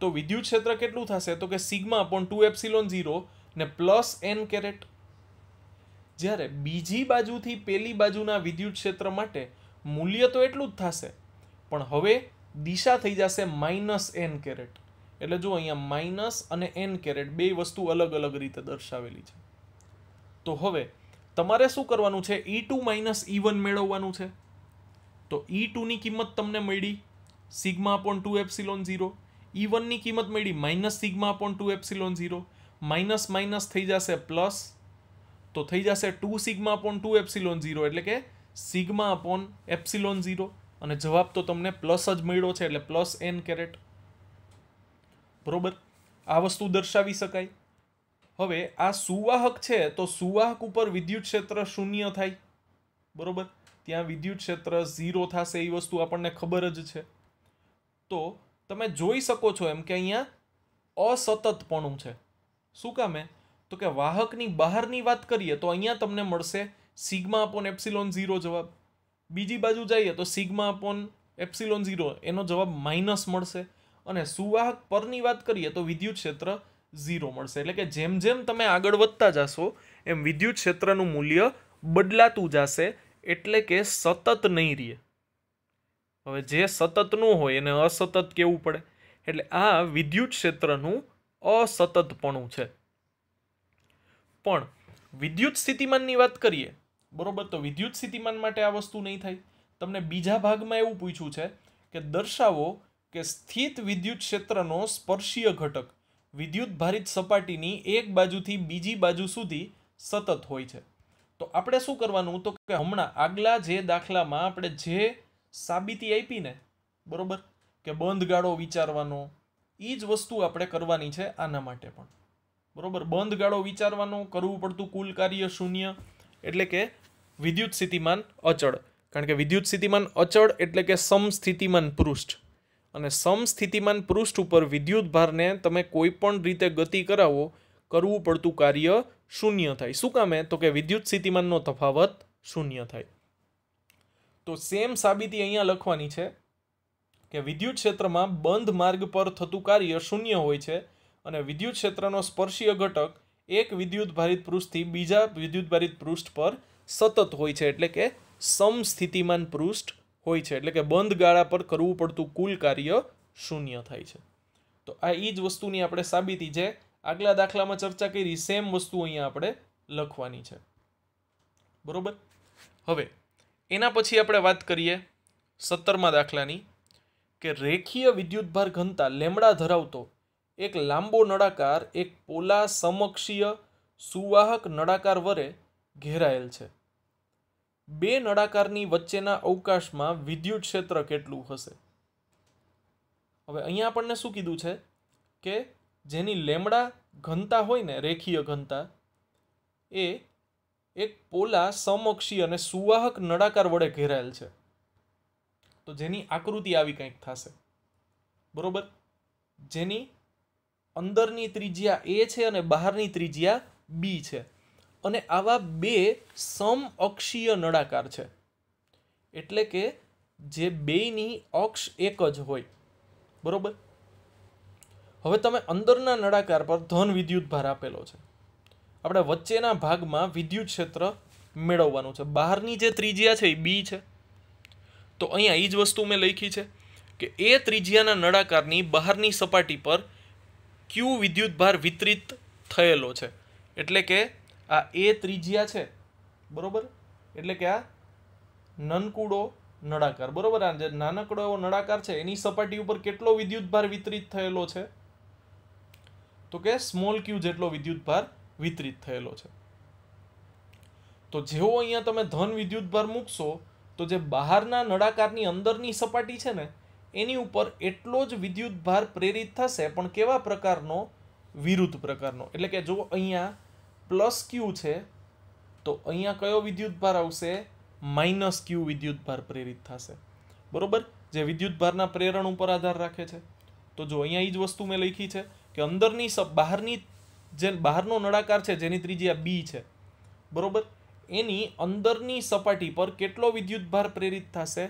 તો વિદ્યુત ક્ષેત્ર કેટલું થશે તો કે sigma upon two epsilon zero ને પ્લસ એન કેરેટ જ્યારે બીજી બાજુથી પેલી બાજુના વિદ્યુત ક્ષેત્ર માટે મૂલ્ય તો એટલું જ થશે પણ હવે દિશા થઈ જશે માઇનસ એન કેરેટ એટલે જો અહીંયા માઇનસ અને એન કેરેટ બે વસ્તુ અલગ અલગ રીતે દર્શાવેલી છે તો હવે તમારે શું કરવાનું છે E two minus E one મેળવવાનું છે તો ઈ e ટુની કિંમત તમને મળી sigma upon two epsilon zero E e વનની કિંમત મળી minus sigma upon two epsilon zero minus minus થઈ જશે પ્લસ તો થઈ જશે two sigma upon two epsilon zero એટલે કે સિગ્મા અપોન એપ્સિલોન ઝીરો અને જવાબ તો તમને પ્લસ જ મળ્યો છે એટલે પ્લસ એન કેરેટ બરોબર આ વસ્તુ દર્શાવી શકાય હવે આ સુવાહક છે તો સુવાહક ઉપર વિદ્યુત ક્ષેત્ર શૂન્ય થાય બરોબર ત્યાં વિદ્યુત ક્ષેત્ર ઝીરો થશે એ વસ્તુ આપણને ખબર જ છે તો તમે જોઈ શકો છો એમ કે અહીંયા અસતતપણું છે શું કામે તો કે વાહકની બહારની વાત કરીએ તો અહીંયા તમને મળશે સિગ્મા અપોન એપ્સિલોન ઝીરો જવાબ બીજી બાજુ જઈએ તો સિગ્મા અપોન એપ્સિલોન ઝીરો એનો જવાબ માઇનસ મળશે અને સુવાહક પરની વાત કરીએ તો વિદ્યુત ક્ષેત્ર ઝીરો મળશે એટલે કે જેમ જેમ તમે આગળ વધતા જશો એમ વિદ્યુત ક્ષેત્રનું મૂલ્ય બદલાતું જશે એટલે કે સતત નહીં રહે હવે જે સતતનું હોય એને અસતત કેવું પડે એટલે આ વિદ્યુત ક્ષેત્રનું અસતતપણું છે પણ વિદ્યુત સ્થિતિમાનની વાત કરીએ બરોબર તો વિદ્યુત સ્થિતિમાન માટે આ વસ્તુ નહીં થાય તમને બીજા ભાગમાં એવું પૂછ્યું છે કે દર્શાવો કે સ્થિત વિદ્યુત ક્ષેત્રનો સ્પર્શીય ઘટક વિદ્યુત ભારિત સપાટીની એક બાજુથી બીજી બાજુ સુધી સતત હોય છે તો આપણે શું કરવાનું તો કે હમણાં આગલા જે દાખલામાં આપણે જે સાબિતી આપીને બરોબર કે બંધ ગાળો વિચારવાનો એ જ વસ્તુ આપણે કરવાની છે આના માટે પણ બરોબર બંધ ગાળો વિચારવાનો કરવું પડતું કુલ કાર્ય શૂન્ય એટલે કે વિદ્યુત સ્થિતિમાન અચળ કારણ કે વિદ્યુત સ્થિતિમાન અચળ એટલે કે સમસ્થિતિમાન પૃષ્ઠ અને સમસ્થિતિમાન પૃષ્ઠ ઉપર વિદ્યુત ભારને તમે કોઈ પણ રીતે ગતિ કરાવો કરવું પડતું કાર્ય શૂન્ય થાય શું કામે તો કે વિદ્યુત સ્થિતિમાનનો તફાવત શૂન્ય થાય તો સેમ સાબિતી અહીંયા લખવાની છે કે વિદ્યુત ક્ષેત્રમાં બંધ માર્ગ પર થતું કાર્ય શૂન્ય હોય છે અને વિદ્યુત ક્ષેત્રનો સ્પર્શીય ઘટક એક વિદ્યુત ભારિત પૃષ્ઠથી બીજા વિદ્યુત ભારિત પૃષ્ઠ પર સતત હોય છે એટલે કે સમસ્થિતિમાન પૃષ્ઠ હોય છે એટલે કે બંધ ગાળા પર કરવું પડતું કુલ કાર્ય શૂન્ય થાય છે તો આ એ જ વસ્તુની આપણે સાબિતી છે આગલા દાખલામાં ચર્ચા કરી સેમ વસ્તુ અહીંયા આપણે લખવાની છે બરોબર હવે એના પછી આપણે વાત કરીએ સત્તરમાં દાખલાની કે રેખીય વિદ્યુતભાર ઘનતા લેમડા ધરાવતો એક લાંબો નળાકાર એક પોલા સમક્ષીય સુવાહક નળાકાર વરે ઘેરાયેલ છે બે નળાકારની વચ્ચેના અવકાશમાં વિદ્યુત ક્ષેત્ર કેટલું હશે હવે અહીંયા આપણને શું કીધું છે કે જેની લેમડા ઘનતા હોય ને રેખીય ઘનતા એ એક પોલા સમક્ષી અને સુવાહક નળાકાર વડે ઘેરાયેલ છે તો જેની આકૃતિ આવી કંઈક થશે બરોબર જેની અંદરની ત્રિજ્યા એ છે અને બહારની ત્રિજ્યા બી છે અને આવા બે સમઅક્ષીય નળાકાર છે એટલે કે જે બેયની અક્ષ એક જ હોય બરોબર હવે તમે અંદરના નળાકાર પર ધન વિદ્યુત ભાર આપેલો છે આપણે વચ્ચેના ભાગમાં વિદ્યુત ક્ષેત્ર મેળવવાનું છે બહારની જે ત્રિજ્યા છે એ બી છે તો અહીંયા એ જ વસ્તુ મેં લખી છે કે એ ત્રિજ્યાના નળાકારની બહારની સપાટી પર ક્યુ વિદ્યુતભાર વિતરિત થયેલો છે એટલે કે આ એ ત્રિજ્યા છે બરોબર એટલે કે આ નનકુડો નળાકાર બરાબર આ જે નાનકડો એવો નળાકાર છે એની સપાટી ઉપર કેટલો વિદ્યુતભાર વિતરિત થયેલો છે તો કે સ્મોલ ક્યુ જેટલો વિદ્યુતભાર વિતરિત થયેલો છે તો જેવો અહીંયા તમે ધન વિદ્યુત ભાર મૂકશો તો જે બહારના નળાકારની અંદરની સપાટી છે ને એની ઉપર એટલો જ વિદ્યુતભાર પ્રેરિત થશે પણ કેવા પ્રકારનો વિરુદ્ધ પ્રકારનો એટલે કે જો અહીંયા પ્લસ ક્યુ છે તો અહીંયા કયો વિદ્યુત ભાર આવશે માઇનસ ક્યુ વિદ્યુતભાર પ્રેરિત થશે બરોબર જે વિદ્યુત ભારના પ્રેરણ ઉપર આધાર રાખે છે તો જો અહીંયા એ જ વસ્તુ મેં લખી છે કે અંદરની બહારની જે બહારનો નળાકાર છે જેની ત્રિજ્યા બી છે બરોબર એની અંદરની સપાટી પર કેટલો વિદ્યુતભાર પ્રેરિત થશે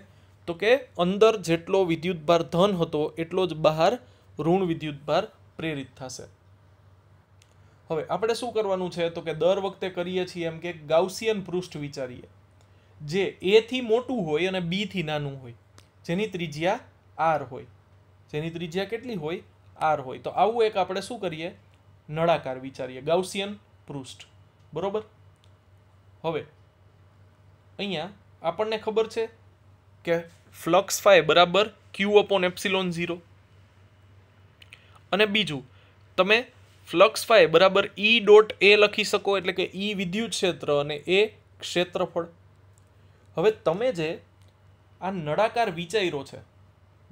તો કે અંદર જેટલો વિદ્યુતભાર ધન હતો એટલો જ બહાર ઋણ વિદ્યુતભાર પ્રેરિત થશે હવે આપણે શું કરવાનું છે તો કે દર વખતે કરીએ છીએ એમ કે ગાઉસિયન પૃષ્ઠ વિચારીએ જે એથી મોટું હોય અને બીથી નાનું હોય જેની ત્રિજ્યા આર હોય જેની ત્રિજ્યા કેટલી હોય આર હોય તો આવું એક આપણે શું કરીએ નળાકાર વિચારીએ ગાઉસિયન પૃષ્ઠ બરોબર હવે અહીંયા આપણને ખબર છે કે ફ્લક્સ ફાય બરાબર ક્યુ અપોન એપ્સિલોન ઝીરો અને બીજું તમે ફ્લક્સ ફાય બરાબર ઈ ડોટ એ લખી શકો એટલે કે ઈ વિદ્યુત ક્ષેત્ર અને એ ક્ષેત્રફળ હવે તમે જે આ નળાકાર વિચાર્યો છે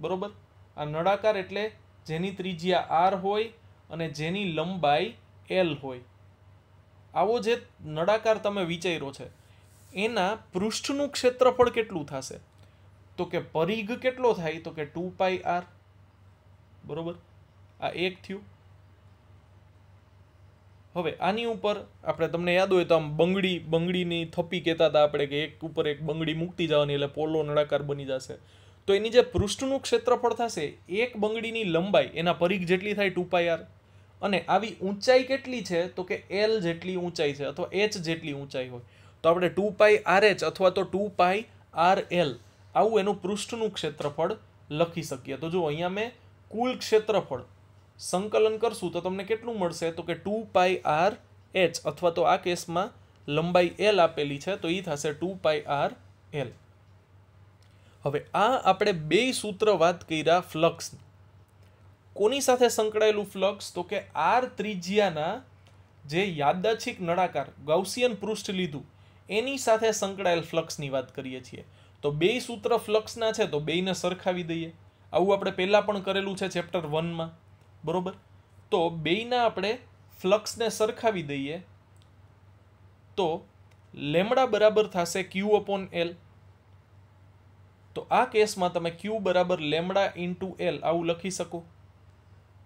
બરોબર આ નળાકાર એટલે જેની ત્રિજ્યા આર હોય અને જેની લંબાઈ એલ હોય આવો જે નળાકાર તમે વિચાર્યો છે એના પૃષ્ઠનું ક્ષેત્રફળ કેટલું થશે તો કે પરિઘ કેટલો થાય તો કે ટુ પાઈ આર બરોબર આ એક થયું હવે આની ઉપર આપણે તમને યાદ હોય તો આમ બંગડી બંગડીની થપ્પી કહેતા હતા આપણે કે એક ઉપર એક બંગડી મૂકતી જવાની એટલે પોલો નળાકાર બની જશે તો એની જે પૃષ્ઠનું ક્ષેત્રફળ થશે એક બંગડીની લંબાઈ એના પરિઘ જેટલી થાય ટુ પાઈ આર અને આવી ઊંચાઈ કેટલી છે તો કે એલ જેટલી ઊંચાઈ છે અથવા એચ જેટલી ઊંચાઈ હોય તો આપણે ટુ પાઈ આર એચ અથવા તો ટુ પાઈ આર એલ આવું એનું પૃષ્ઠનું ક્ષેત્રફળ લખી શકીએ તો જો અહીંયા મેં કુલ ક્ષેત્રફળ સંકલન કરશું તો તમને કેટલું મળશે તો કે ટુ પાઈ આર એચ અથવા તો આ કેસમાં લંબાઈ એલ આપેલી છે તો એ થશે ટુ પાઈ આર એલ હવે આ આપણે બે સૂત્ર વાત કર્યા ફ્લક્સની કોની સાથે સંકળાયેલું ફ્લક્સ તો કે આર ત્રિજ્યાના જે યાદાછિક નળાકાર ગૌસિયન પૃષ્ઠ લીધું એની સાથે સંકળાયેલ ફ્લક્સની વાત કરીએ છીએ તો બે સૂત્ર ફ્લક્સના છે તો બેયને સરખાવી દઈએ આવું આપણે પહેલાં પણ કરેલું છે ચેપ્ટર વનમાં બરોબર તો બેયના આપણે ફ્લક્સને સરખાવી દઈએ તો લેમડા બરાબર થશે ક્યુ અપોન એલ તો આ કેસમાં તમે ક્યુ બરાબર લેમડા ઇન્ટુ એલ આવું લખી શકો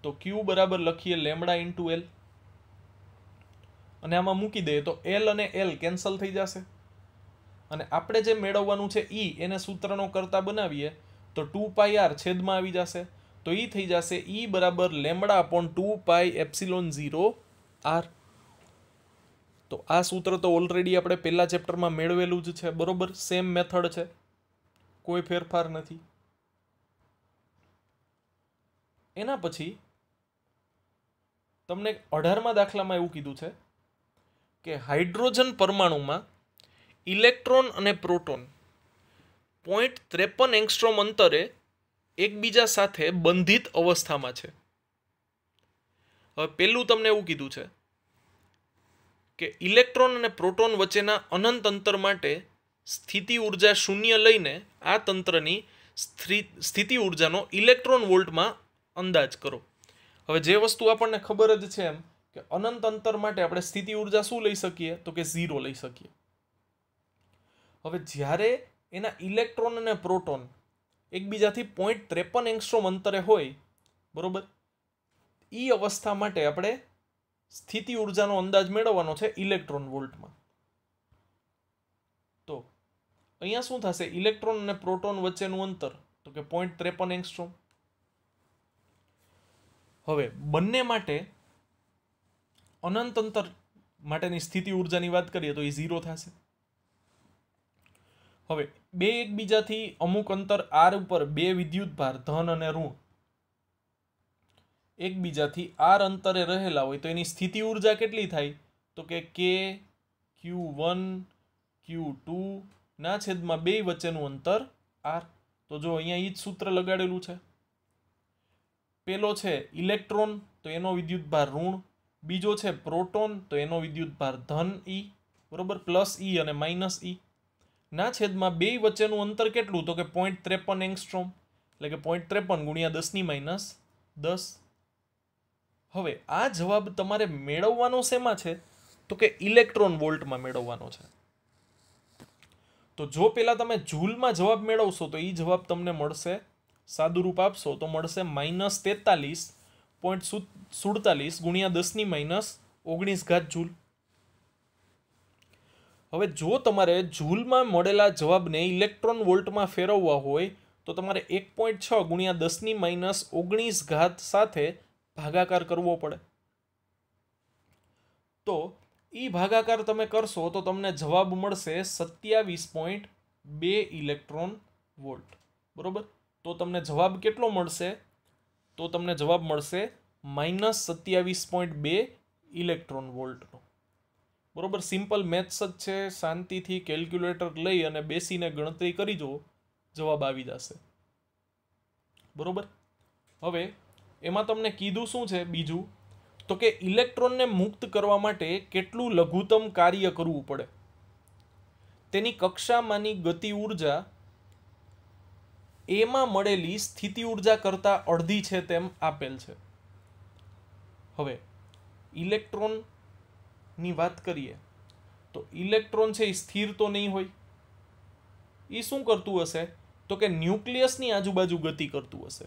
તો ક્યુ બરાબર લખીએ લેમડા ઇન્ટુ એલ અને આમાં મૂકી દઈએ તો એલ અને એલ કેન્સલ થઈ જશે અને આપણે જે મેળવવાનું છે ઈ e, એને સૂત્રનો કરતા બનાવીએ તો ટુ પાય આર છેદમાં આવી જશે તો ઈ e થઈ જશે ઈ e બરાબર lambda upon two pi epsilon zero r તો આ સૂત્ર તો ઓલરેડી આપણે પહેલા ચેપ્ટરમાં મેળવેલું જ છે બરોબર સેમ મેથડ છે કોઈ ફેરફાર નથી એના પછી તમને અઢારમાં દાખલામાં એવું કીધું છે કે હાઇડ્રોજન પરમાણુમાં ઇલેક્ટ્રોન અને પ્રોટોન પોઈન્ટ ત્રેપન એંગસ્ટ્રોમ અંતરે એકબીજા સાથે બંધિત અવસ્થામાં છે હવે પહેલું તમને એવું કીધું છે કે ઇલેક્ટ્રોન અને પ્રોટોન વચ્ચેના અનંત અંતર માટે સ્થિતિ ઉર્જા શૂન્ય લઈને આ તંત્રની સ્થિતિ ઉર્જાનો ઇલેક્ટ્રોન વોલ્ટમાં અંદાજ કરો હવે જે વસ્તુ આપણને ખબર જ છે એમ કે અનંત અંતર માટે આપણે સ્થિતિ ઉર્જા શું લઈ શકીએ તો કે ઝીરો લઈ શકીએ હવે જ્યારે એના ઇલેક્ટ્રોન અને પ્રોટોન એકબીજાથી પોઈન્ટ ત્રેપન એંગસ્ટ્રોમ અંતરે હોય બરોબર એ અવસ્થા માટે આપણે સ્થિતિ ઉર્જાનો અંદાજ મેળવવાનો છે ઇલેક્ટ્રોન વોલ્ટમાં તો અહીંયા શું થશે ઇલેક્ટ્રોન અને પ્રોટોન વચ્ચેનું અંતર તો કે પોઈન્ટ ત્રેપન એંગસ્ટ્રોમ હવે બંને માટે અનંત અંતર માટેની સ્થિતિ ઉર્જાની વાત કરીએ તો એ ઝીરો થશે હવે બે એકબીજાથી અમુક અંતર આર ઉપર બે વિદ્યુત ભાર ધન અને ઋણ એકબીજાથી આર અંતરે રહેલા હોય તો એની સ્થિતિ ઉર્જા કેટલી થાય તો કે કે ક્યુ વન ક્યુ ટુ ના છેદમાં બે વચ્ચેનું અંતર આર તો જો અહીંયા એ જ સૂત્ર લગાડેલું છે પેલો છે ઇલેક્ટ્રોન તો એનો વિદ્યુતભાર ઋણ બીજો છે પ્રોટોન તો એનો વિદ્યુતભાર ધન ઈ બરોબર પ્લસ ઈ અને માઇનસ ઈ ના છેદમાં બે વચ્ચેનું અંતર કેટલું તો કે પોઈન્ટ ત્રેપન એંગસ્ટ્રોમ એટલે કે પોઈન્ટ ત્રેપન ગુણ્યા દસની માઇનસ દસ હવે આ જવાબ તમારે મેળવવાનો શેમાં છે તો કે ઇલેક્ટ્રોન વોલ્ટમાં મેળવવાનો છે તો જો પહેલાં તમે જૂલમાં જવાબ મેળવશો તો એ જવાબ તમને મળશે સાદુરૂપ આપશો તો મળશે માઇનસ તેતાલીસ પોઈન્ટ સુડતાલીસ ગુણ્યા દસની માઇનસ ઓગણીસ ઘાત જૂલ હવે જો તમારે જૂલમાં મળેલા જવાબને ઇલેક્ટ્રોન વોલ્ટમાં ફેરવવા હોય તો તમારે એક પોઈન્ટ છ ગુણ્યા દસની માઇનસ ઓગણીસ ઘાત સાથે ભાગાકાર કરવો પડે તો એ ભાગાકાર તમે કરશો તો તમને જવાબ મળશે સત્યાવીસ પોઈન્ટ બે ઇલેક્ટ્રોન વોલ્ટ બરાબર તો તમને જવાબ કેટલો મળશે તો તમને જવાબ મળશે માઇનસ સત્યાવીસ પોઈન્ટ બે ઇલેક્ટ્રોન વોલ્ટનો બરાબર સિમ્પલ મેથ્સ જ છે શાંતિથી કેલ્ક્યુલેટર લઈ અને બેસીને ગણતરી કરી જુઓ જવાબ આવી જશે બરાબર હવે એમાં તમને કીધું શું છે બીજું તો કે ઇલેક્ટ્રોનને મુક્ત કરવા માટે કેટલું લઘુત્તમ કાર્ય કરવું પડે તેની કક્ષામાંની ગતિ ઉર્જા એમાં મળેલી સ્થિતિ ઉર્જા કરતાં અડધી છે તેમ આપેલ છે હવે ઇલેક્ટ્રોનની વાત કરીએ તો ઇલેક્ટ્રોન છે એ સ્થિર તો નહીં હોય એ શું કરતું હશે તો કે ન્યુક્લિયસની આજુબાજુ ગતિ કરતું હશે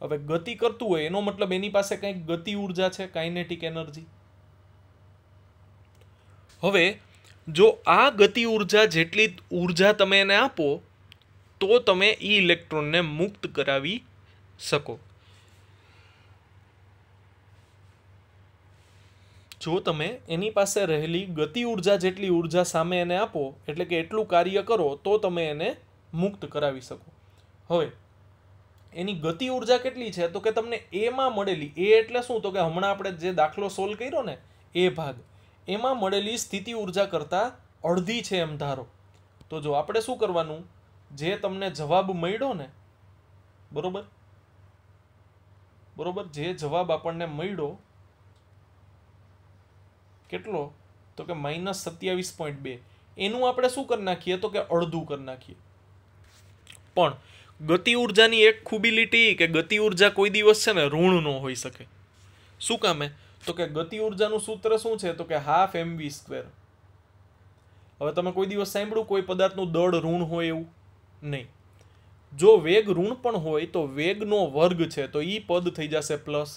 હવે ગતિ કરતું હોય એનો મતલબ એની પાસે કંઈક ગતિ ઉર્જા છે કાઇનેટિક એનર્જી હવે જો આ ગતિ ઉર્જા જેટલી ઉર્જા તમે એને આપો તો તમે ઈ ઇલેક્ટ્રોનને મુક્ત કરાવી શકો જો તમે એની પાસે રહેલી ગતિ ઉર્જા જેટલી ઉર્જા સામે એને આપો એટલે કે એટલું કાર્ય કરો તો તમે એને મુક્ત કરાવી શકો હવે એની ગતિ ઉર્જા કેટલી છે તો કે તમને એમાં મળેલી એ એટલે શું તો કે હમણાં આપણે જે દાખલો સોલ્વ કર્યો ને એ ભાગ એમાં મળેલી સ્થિતિ ઉર્જા કરતાં અડધી છે એમ ધારો તો જો આપણે શું કરવાનું જે તમને જવાબ મળ્યો ને બરોબર બરોબર જે જવાબ આપણને મળ્યો કેટલો તો કે માઇનસ સત્યાવીસ પોઈન્ટ બે એનું આપણે શું કરી નાખીએ તો કે અડધું કરી નાખીએ પણ ગતિ ઉર્જાની એક ખૂબી કે ગતિ ઉર્જા કોઈ દિવસ છે ને ઋણ ન હોઈ શકે શું કામે તો કે ગતિ ઉર્જાનું સૂત્ર શું છે તો કે હાફ એમવી સ્ક્વેર હવે તમે કોઈ દિવસ સાંભળ્યું કોઈ પદાર્થનું દળ ઋણ હોય એવું નહીં જો વેગ ઋણ પણ હોય તો વેગનો વર્ગ છે તો એ પદ થઈ જશે પ્લસ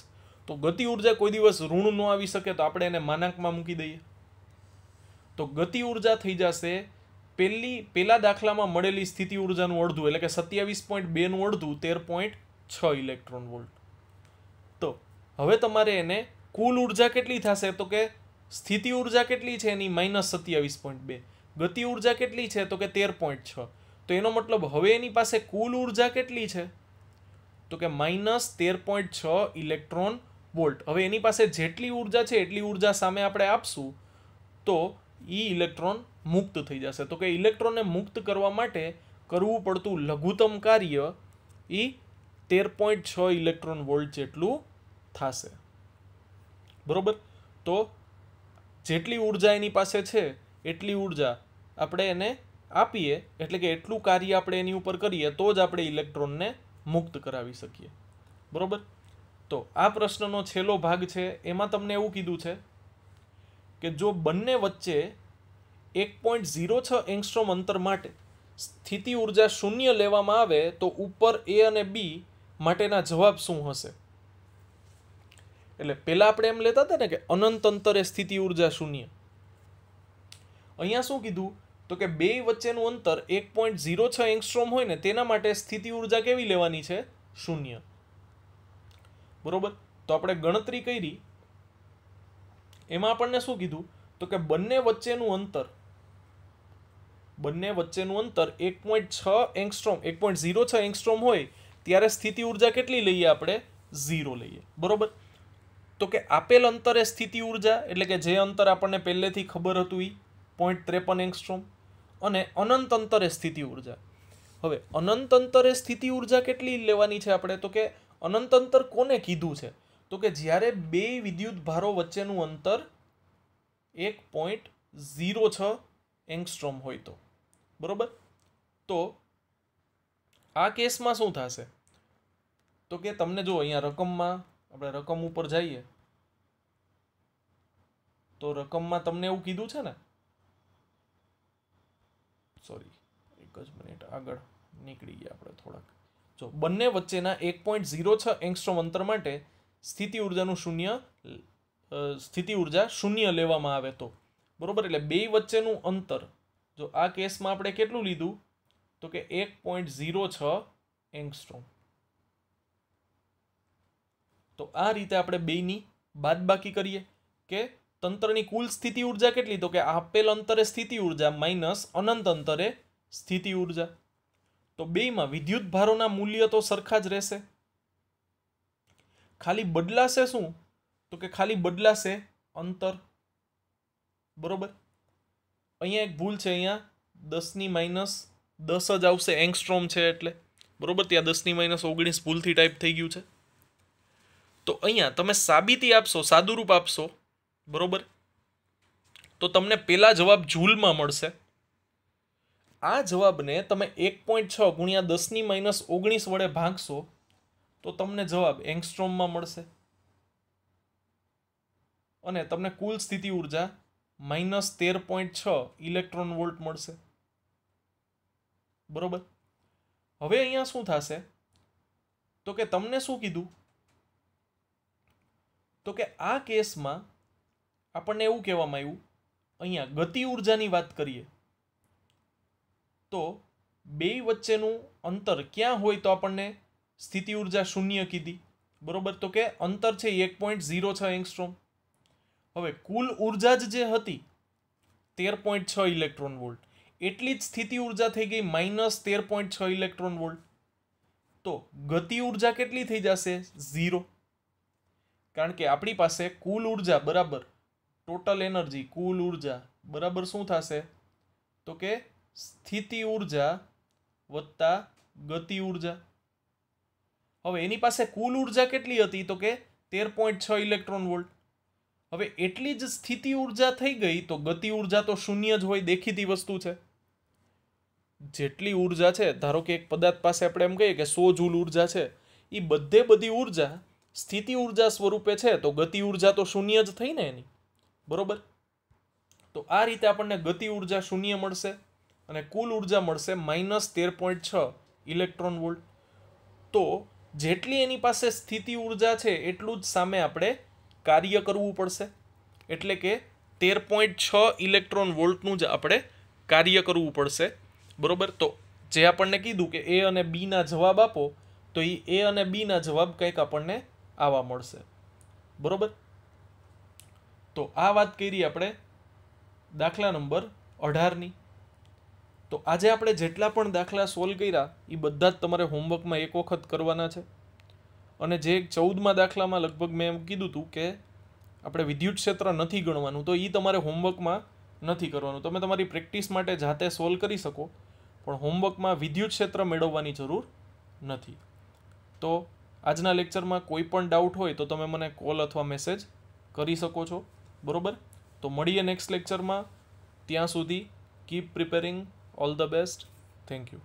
તો ગતિ ઉર્જા કોઈ દિવસ ઋણ ન આવી શકે તો આપણે એને માનાંકમાં મૂકી દઈએ તો ગતિ ઉર્જા થઈ જશે પહેલી પહેલા દાખલામાં મળેલી સ્થિતિ ઉર્જાનું અડધું એટલે કે સત્યાવીસ પોઈન્ટ બેનું અડધું તેર પોઈન્ટ છ ઇલેક્ટ્રોન વોલ્ટ તો હવે તમારે એને કુલ ઉર્જા કેટલી થશે તો કે સ્થિતિ ઉર્જા કેટલી છે એની માઇનસ સત્યાવીસ પોઈન્ટ બે ગતિ ઉર્જા કેટલી છે તો કે તેર પોઈન્ટ છ તો એનો મતલબ હવે એની પાસે કુલ ઉર્જા કેટલી છે તો કે માઇનસ તેર પોઈન્ટ છ ઇલેક્ટ્રોન વોલ્ટ હવે એની પાસે જેટલી ઉર્જા છે એટલી ઉર્જા સામે આપણે આપશું તો એ ઇલેક્ટ્રોન મુક્ત થઈ જશે તો કે ઇલેક્ટ્રોનને મુક્ત કરવા માટે કરવું પડતું લઘુત્તમ કાર્ય એ તેર પોઈન્ટ છ ઇલેક્ટ્રોન વોલ્ટ જેટલું થશે બરોબર તો જેટલી ઉર્જા એની પાસે છે એટલી ઉર્જા આપણે એને આપીએ એટલે કે એટલું કાર્ય આપણે એની ઉપર કરીએ તો જ આપણે ઇલેક્ટ્રોનને મુક્ત કરાવી શકીએ બરાબર તો આ પ્રશ્નનો છેલ્લો ભાગ છે એમાં તમને એવું કીધું છે કે જો બંને વચ્ચે એક પોઈન્ટ ઝીરો છ એંગસ્ટ્રોમ અંતર માટે સ્થિતિ ઉર્જા શૂન્ય લેવામાં આવે તો ઉપર એ અને બી માટેના જવાબ શું હશે એટલે પહેલાં આપણે એમ લેતા હતા ને કે અનંત અંતરે સ્થિતિ ઉર્જા શૂન્ય અહીંયા શું કીધું તો કે બે વચ્ચેનું અંતર એક પોઈન્ટ ઝીરો છ એંગસ્ટ્રોમ હોય ને તેના માટે સ્થિતિ ઉર્જા કેવી લેવાની છે શૂન્ય બરોબર તો આપણે ગણતરી કરી એમાં આપણને શું કીધું તો કે બંને વચ્ચેનું અંતર બંને વચ્ચેનું અંતર એક પોઈન્ટ છ એંગસ્ટ્રોમ એક પોઈન્ટ ઝીરો છ એંગસ્ટ્રોમ હોય ત્યારે સ્થિતિ ઉર્જા કેટલી લઈએ આપણે ઝીરો લઈએ બરોબર તો કે આપેલ અંતરે સ્થિતિ ઉર્જા એટલે કે જે અંતર આપણને પહેલેથી ખબર હતું એ પોઈન્ટ ત્રેપન એંગસ્ટ્રોમ અને અનંત અંતરે સ્થિતિ ઉર્જા હવે અનંત અંતરે સ્થિતિ ઉર્જા કેટલી લેવાની છે આપણે તો કે અનંત અંતર કોને કીધું છે તો કે જ્યારે બે વિદ્યુત ભારો વચ્ચેનું અંતર એક પોઈન્ટ ઝીરો છ એંગસ્ટ્રોમ હોય તો બરોબર તો આ કેસમાં શું થશે તો કે તમને જો અહીંયા રકમમાં આપણે રકમ ઉપર જઈએ તો રકમમાં તમને એવું કીધું છે ને સોરી એક જ મિનિટ આગળ નીકળી ગયા આપણે થોડાક જો બંને વચ્ચેના એક પોઈન્ટ ઝીરો છ એંગસ્ટ્રોમ અંતર માટે સ્થિતિ ઉર્જાનું શૂન્ય સ્થિતિ ઉર્જા શૂન્ય લેવામાં આવે તો બરાબર એટલે બે વચ્ચેનું અંતર જો આ કેસમાં આપણે કેટલું લીધું તો કે એક પોઈન્ટ ઝીરો છ એંગસ્ટ્રોમ તો આ રીતે આપણે બેની બાદબાકી કરીએ કે તંત્રની કુલ સ્થિતિ ઉર્જા કેટલી તો કે આપેલ અંતરે સ્થિતિ ઉર્જા માઇનસ અનંત અંતરે સ્થિતિ ઉર્જા તો બેમાં વિદ્યુત ભારોના મૂલ્ય તો સરખા જ રહેશે ખાલી બદલાશે શું તો કે ખાલી બદલાશે અંતર બરોબર અહીંયા એક ભૂલ છે અહીંયા દસની માઇનસ દસ જ આવશે એંગસ્ટ્રોમ છે એટલે બરોબર ત્યાં દસની માઇનસ ઓગણીસ ભૂલથી ટાઈપ થઈ ગયું છે તો અહીંયા તમે સાબિતી આપશો સાદુરૂપ આપશો બરોબર તો તમને પહેલા જવાબ જૂલમાં મળશે આ જવાબને તમે એક પોઈન્ટ છ ગુણ્યા દસની માઇનસ ઓગણીસ વડે ભાગશો તો તમને જવાબ એંગસ્ટ્રોમમાં મળશે અને તમને કુલ સ્થિતિ ઉર્જા માઇનસ તેર પોઈન્ટ છ ઇલેક્ટ્રોન વોલ્ટ મળશે બરોબર હવે અહીંયા શું થશે તો કે તમને શું કીધું તો કે આ કેસમાં આપણને એવું કહેવામાં આવ્યું અહીંયા ગતિ ઉર્જાની વાત કરીએ તો બે વચ્ચેનું અંતર ક્યાં હોય તો આપણને સ્થિતિ ઉર્જા શૂન્ય કીધી બરોબર તો કે અંતર છે એક પોઈન્ટ ઝીરો છ એંગસ્ટ્રોમ હવે કુલ ઉર્જા જ જે હતી તેર પોઈન્ટ છ ઇલેક્ટ્રોન વોલ્ટ એટલી જ સ્થિતિ ઉર્જા થઈ ગઈ માઇનસ તેર પોઈન્ટ છ ઇલેક્ટ્રોન વોલ્ટ તો ગતિ ઉર્જા કેટલી થઈ જશે ઝીરો કારણ કે આપણી પાસે કુલ ઉર્જા બરાબર ટોટલ એનર્જી કુલ ઉર્જા બરાબર શું થશે તો કે સ્થિતિ ઉર્જા વત્તા ગતિ ઉર્જા હવે એની પાસે કુલ ઉર્જા કેટલી હતી તો કે તેર પોઈન્ટ છ ઇલેક્ટ્રોન વોલ્ટ હવે એટલી જ સ્થિતિ ઉર્જા થઈ ગઈ તો ગતિ ઉર્જા તો શૂન્ય જ હોય દેખીતી વસ્તુ છે જેટલી ઉર્જા છે ધારો કે એક પદાર્થ પાસે આપણે એમ કહીએ કે સો જૂલ ઉર્જા છે એ બધે બધી ઉર્જા સ્થિતિ ઉર્જા સ્વરૂપે છે તો ગતિ ઉર્જા તો શૂન્ય જ થઈ ને એની બરોબર તો આ રીતે આપણને ગતિ ઉર્જા શૂન્ય મળશે અને કુલ ઉર્જા મળશે માઇનસ તેર પોઈન્ટ છ ઇલેક્ટ્રોન વોલ્ટ તો જેટલી એની પાસે સ્થિતિ ઉર્જા છે એટલું જ સામે આપણે કાર્ય કરવું પડશે એટલે કે તેર પોઈન્ટ છ ઇલેક્ટ્રોન વોલ્ટનું જ આપણે કાર્ય કરવું પડશે બરોબર તો જે આપણને કીધું કે એ અને બીના જવાબ આપો તો એ અને બીના જવાબ કંઈક આપણને આવા મળશે બરોબર તો આ વાત કરી આપણે દાખલા નંબર અઢારની તો આજે આપણે જેટલા પણ દાખલા સોલ્વ કર્યા એ બધા જ તમારે હોમવર્કમાં એક વખત કરવાના છે અને જે ચૌદમાં દાખલામાં લગભગ મેં એમ કીધું હતું કે આપણે વિદ્યુત ક્ષેત્ર નથી ગણવાનું તો એ તમારે હોમવર્કમાં નથી કરવાનું તમે તમારી પ્રેક્ટિસ માટે જાતે સોલ્વ કરી શકો પણ હોમવર્કમાં વિદ્યુત ક્ષેત્ર મેળવવાની જરૂર નથી તો આજના લેક્ચરમાં કોઈ પણ ડાઉટ હોય તો તમે મને કોલ અથવા મેસેજ કરી શકો છો બરોબર તો મળીએ નેક્સ્ટ લેક્ચરમાં ત્યાં સુધી keep preparing all the best thank you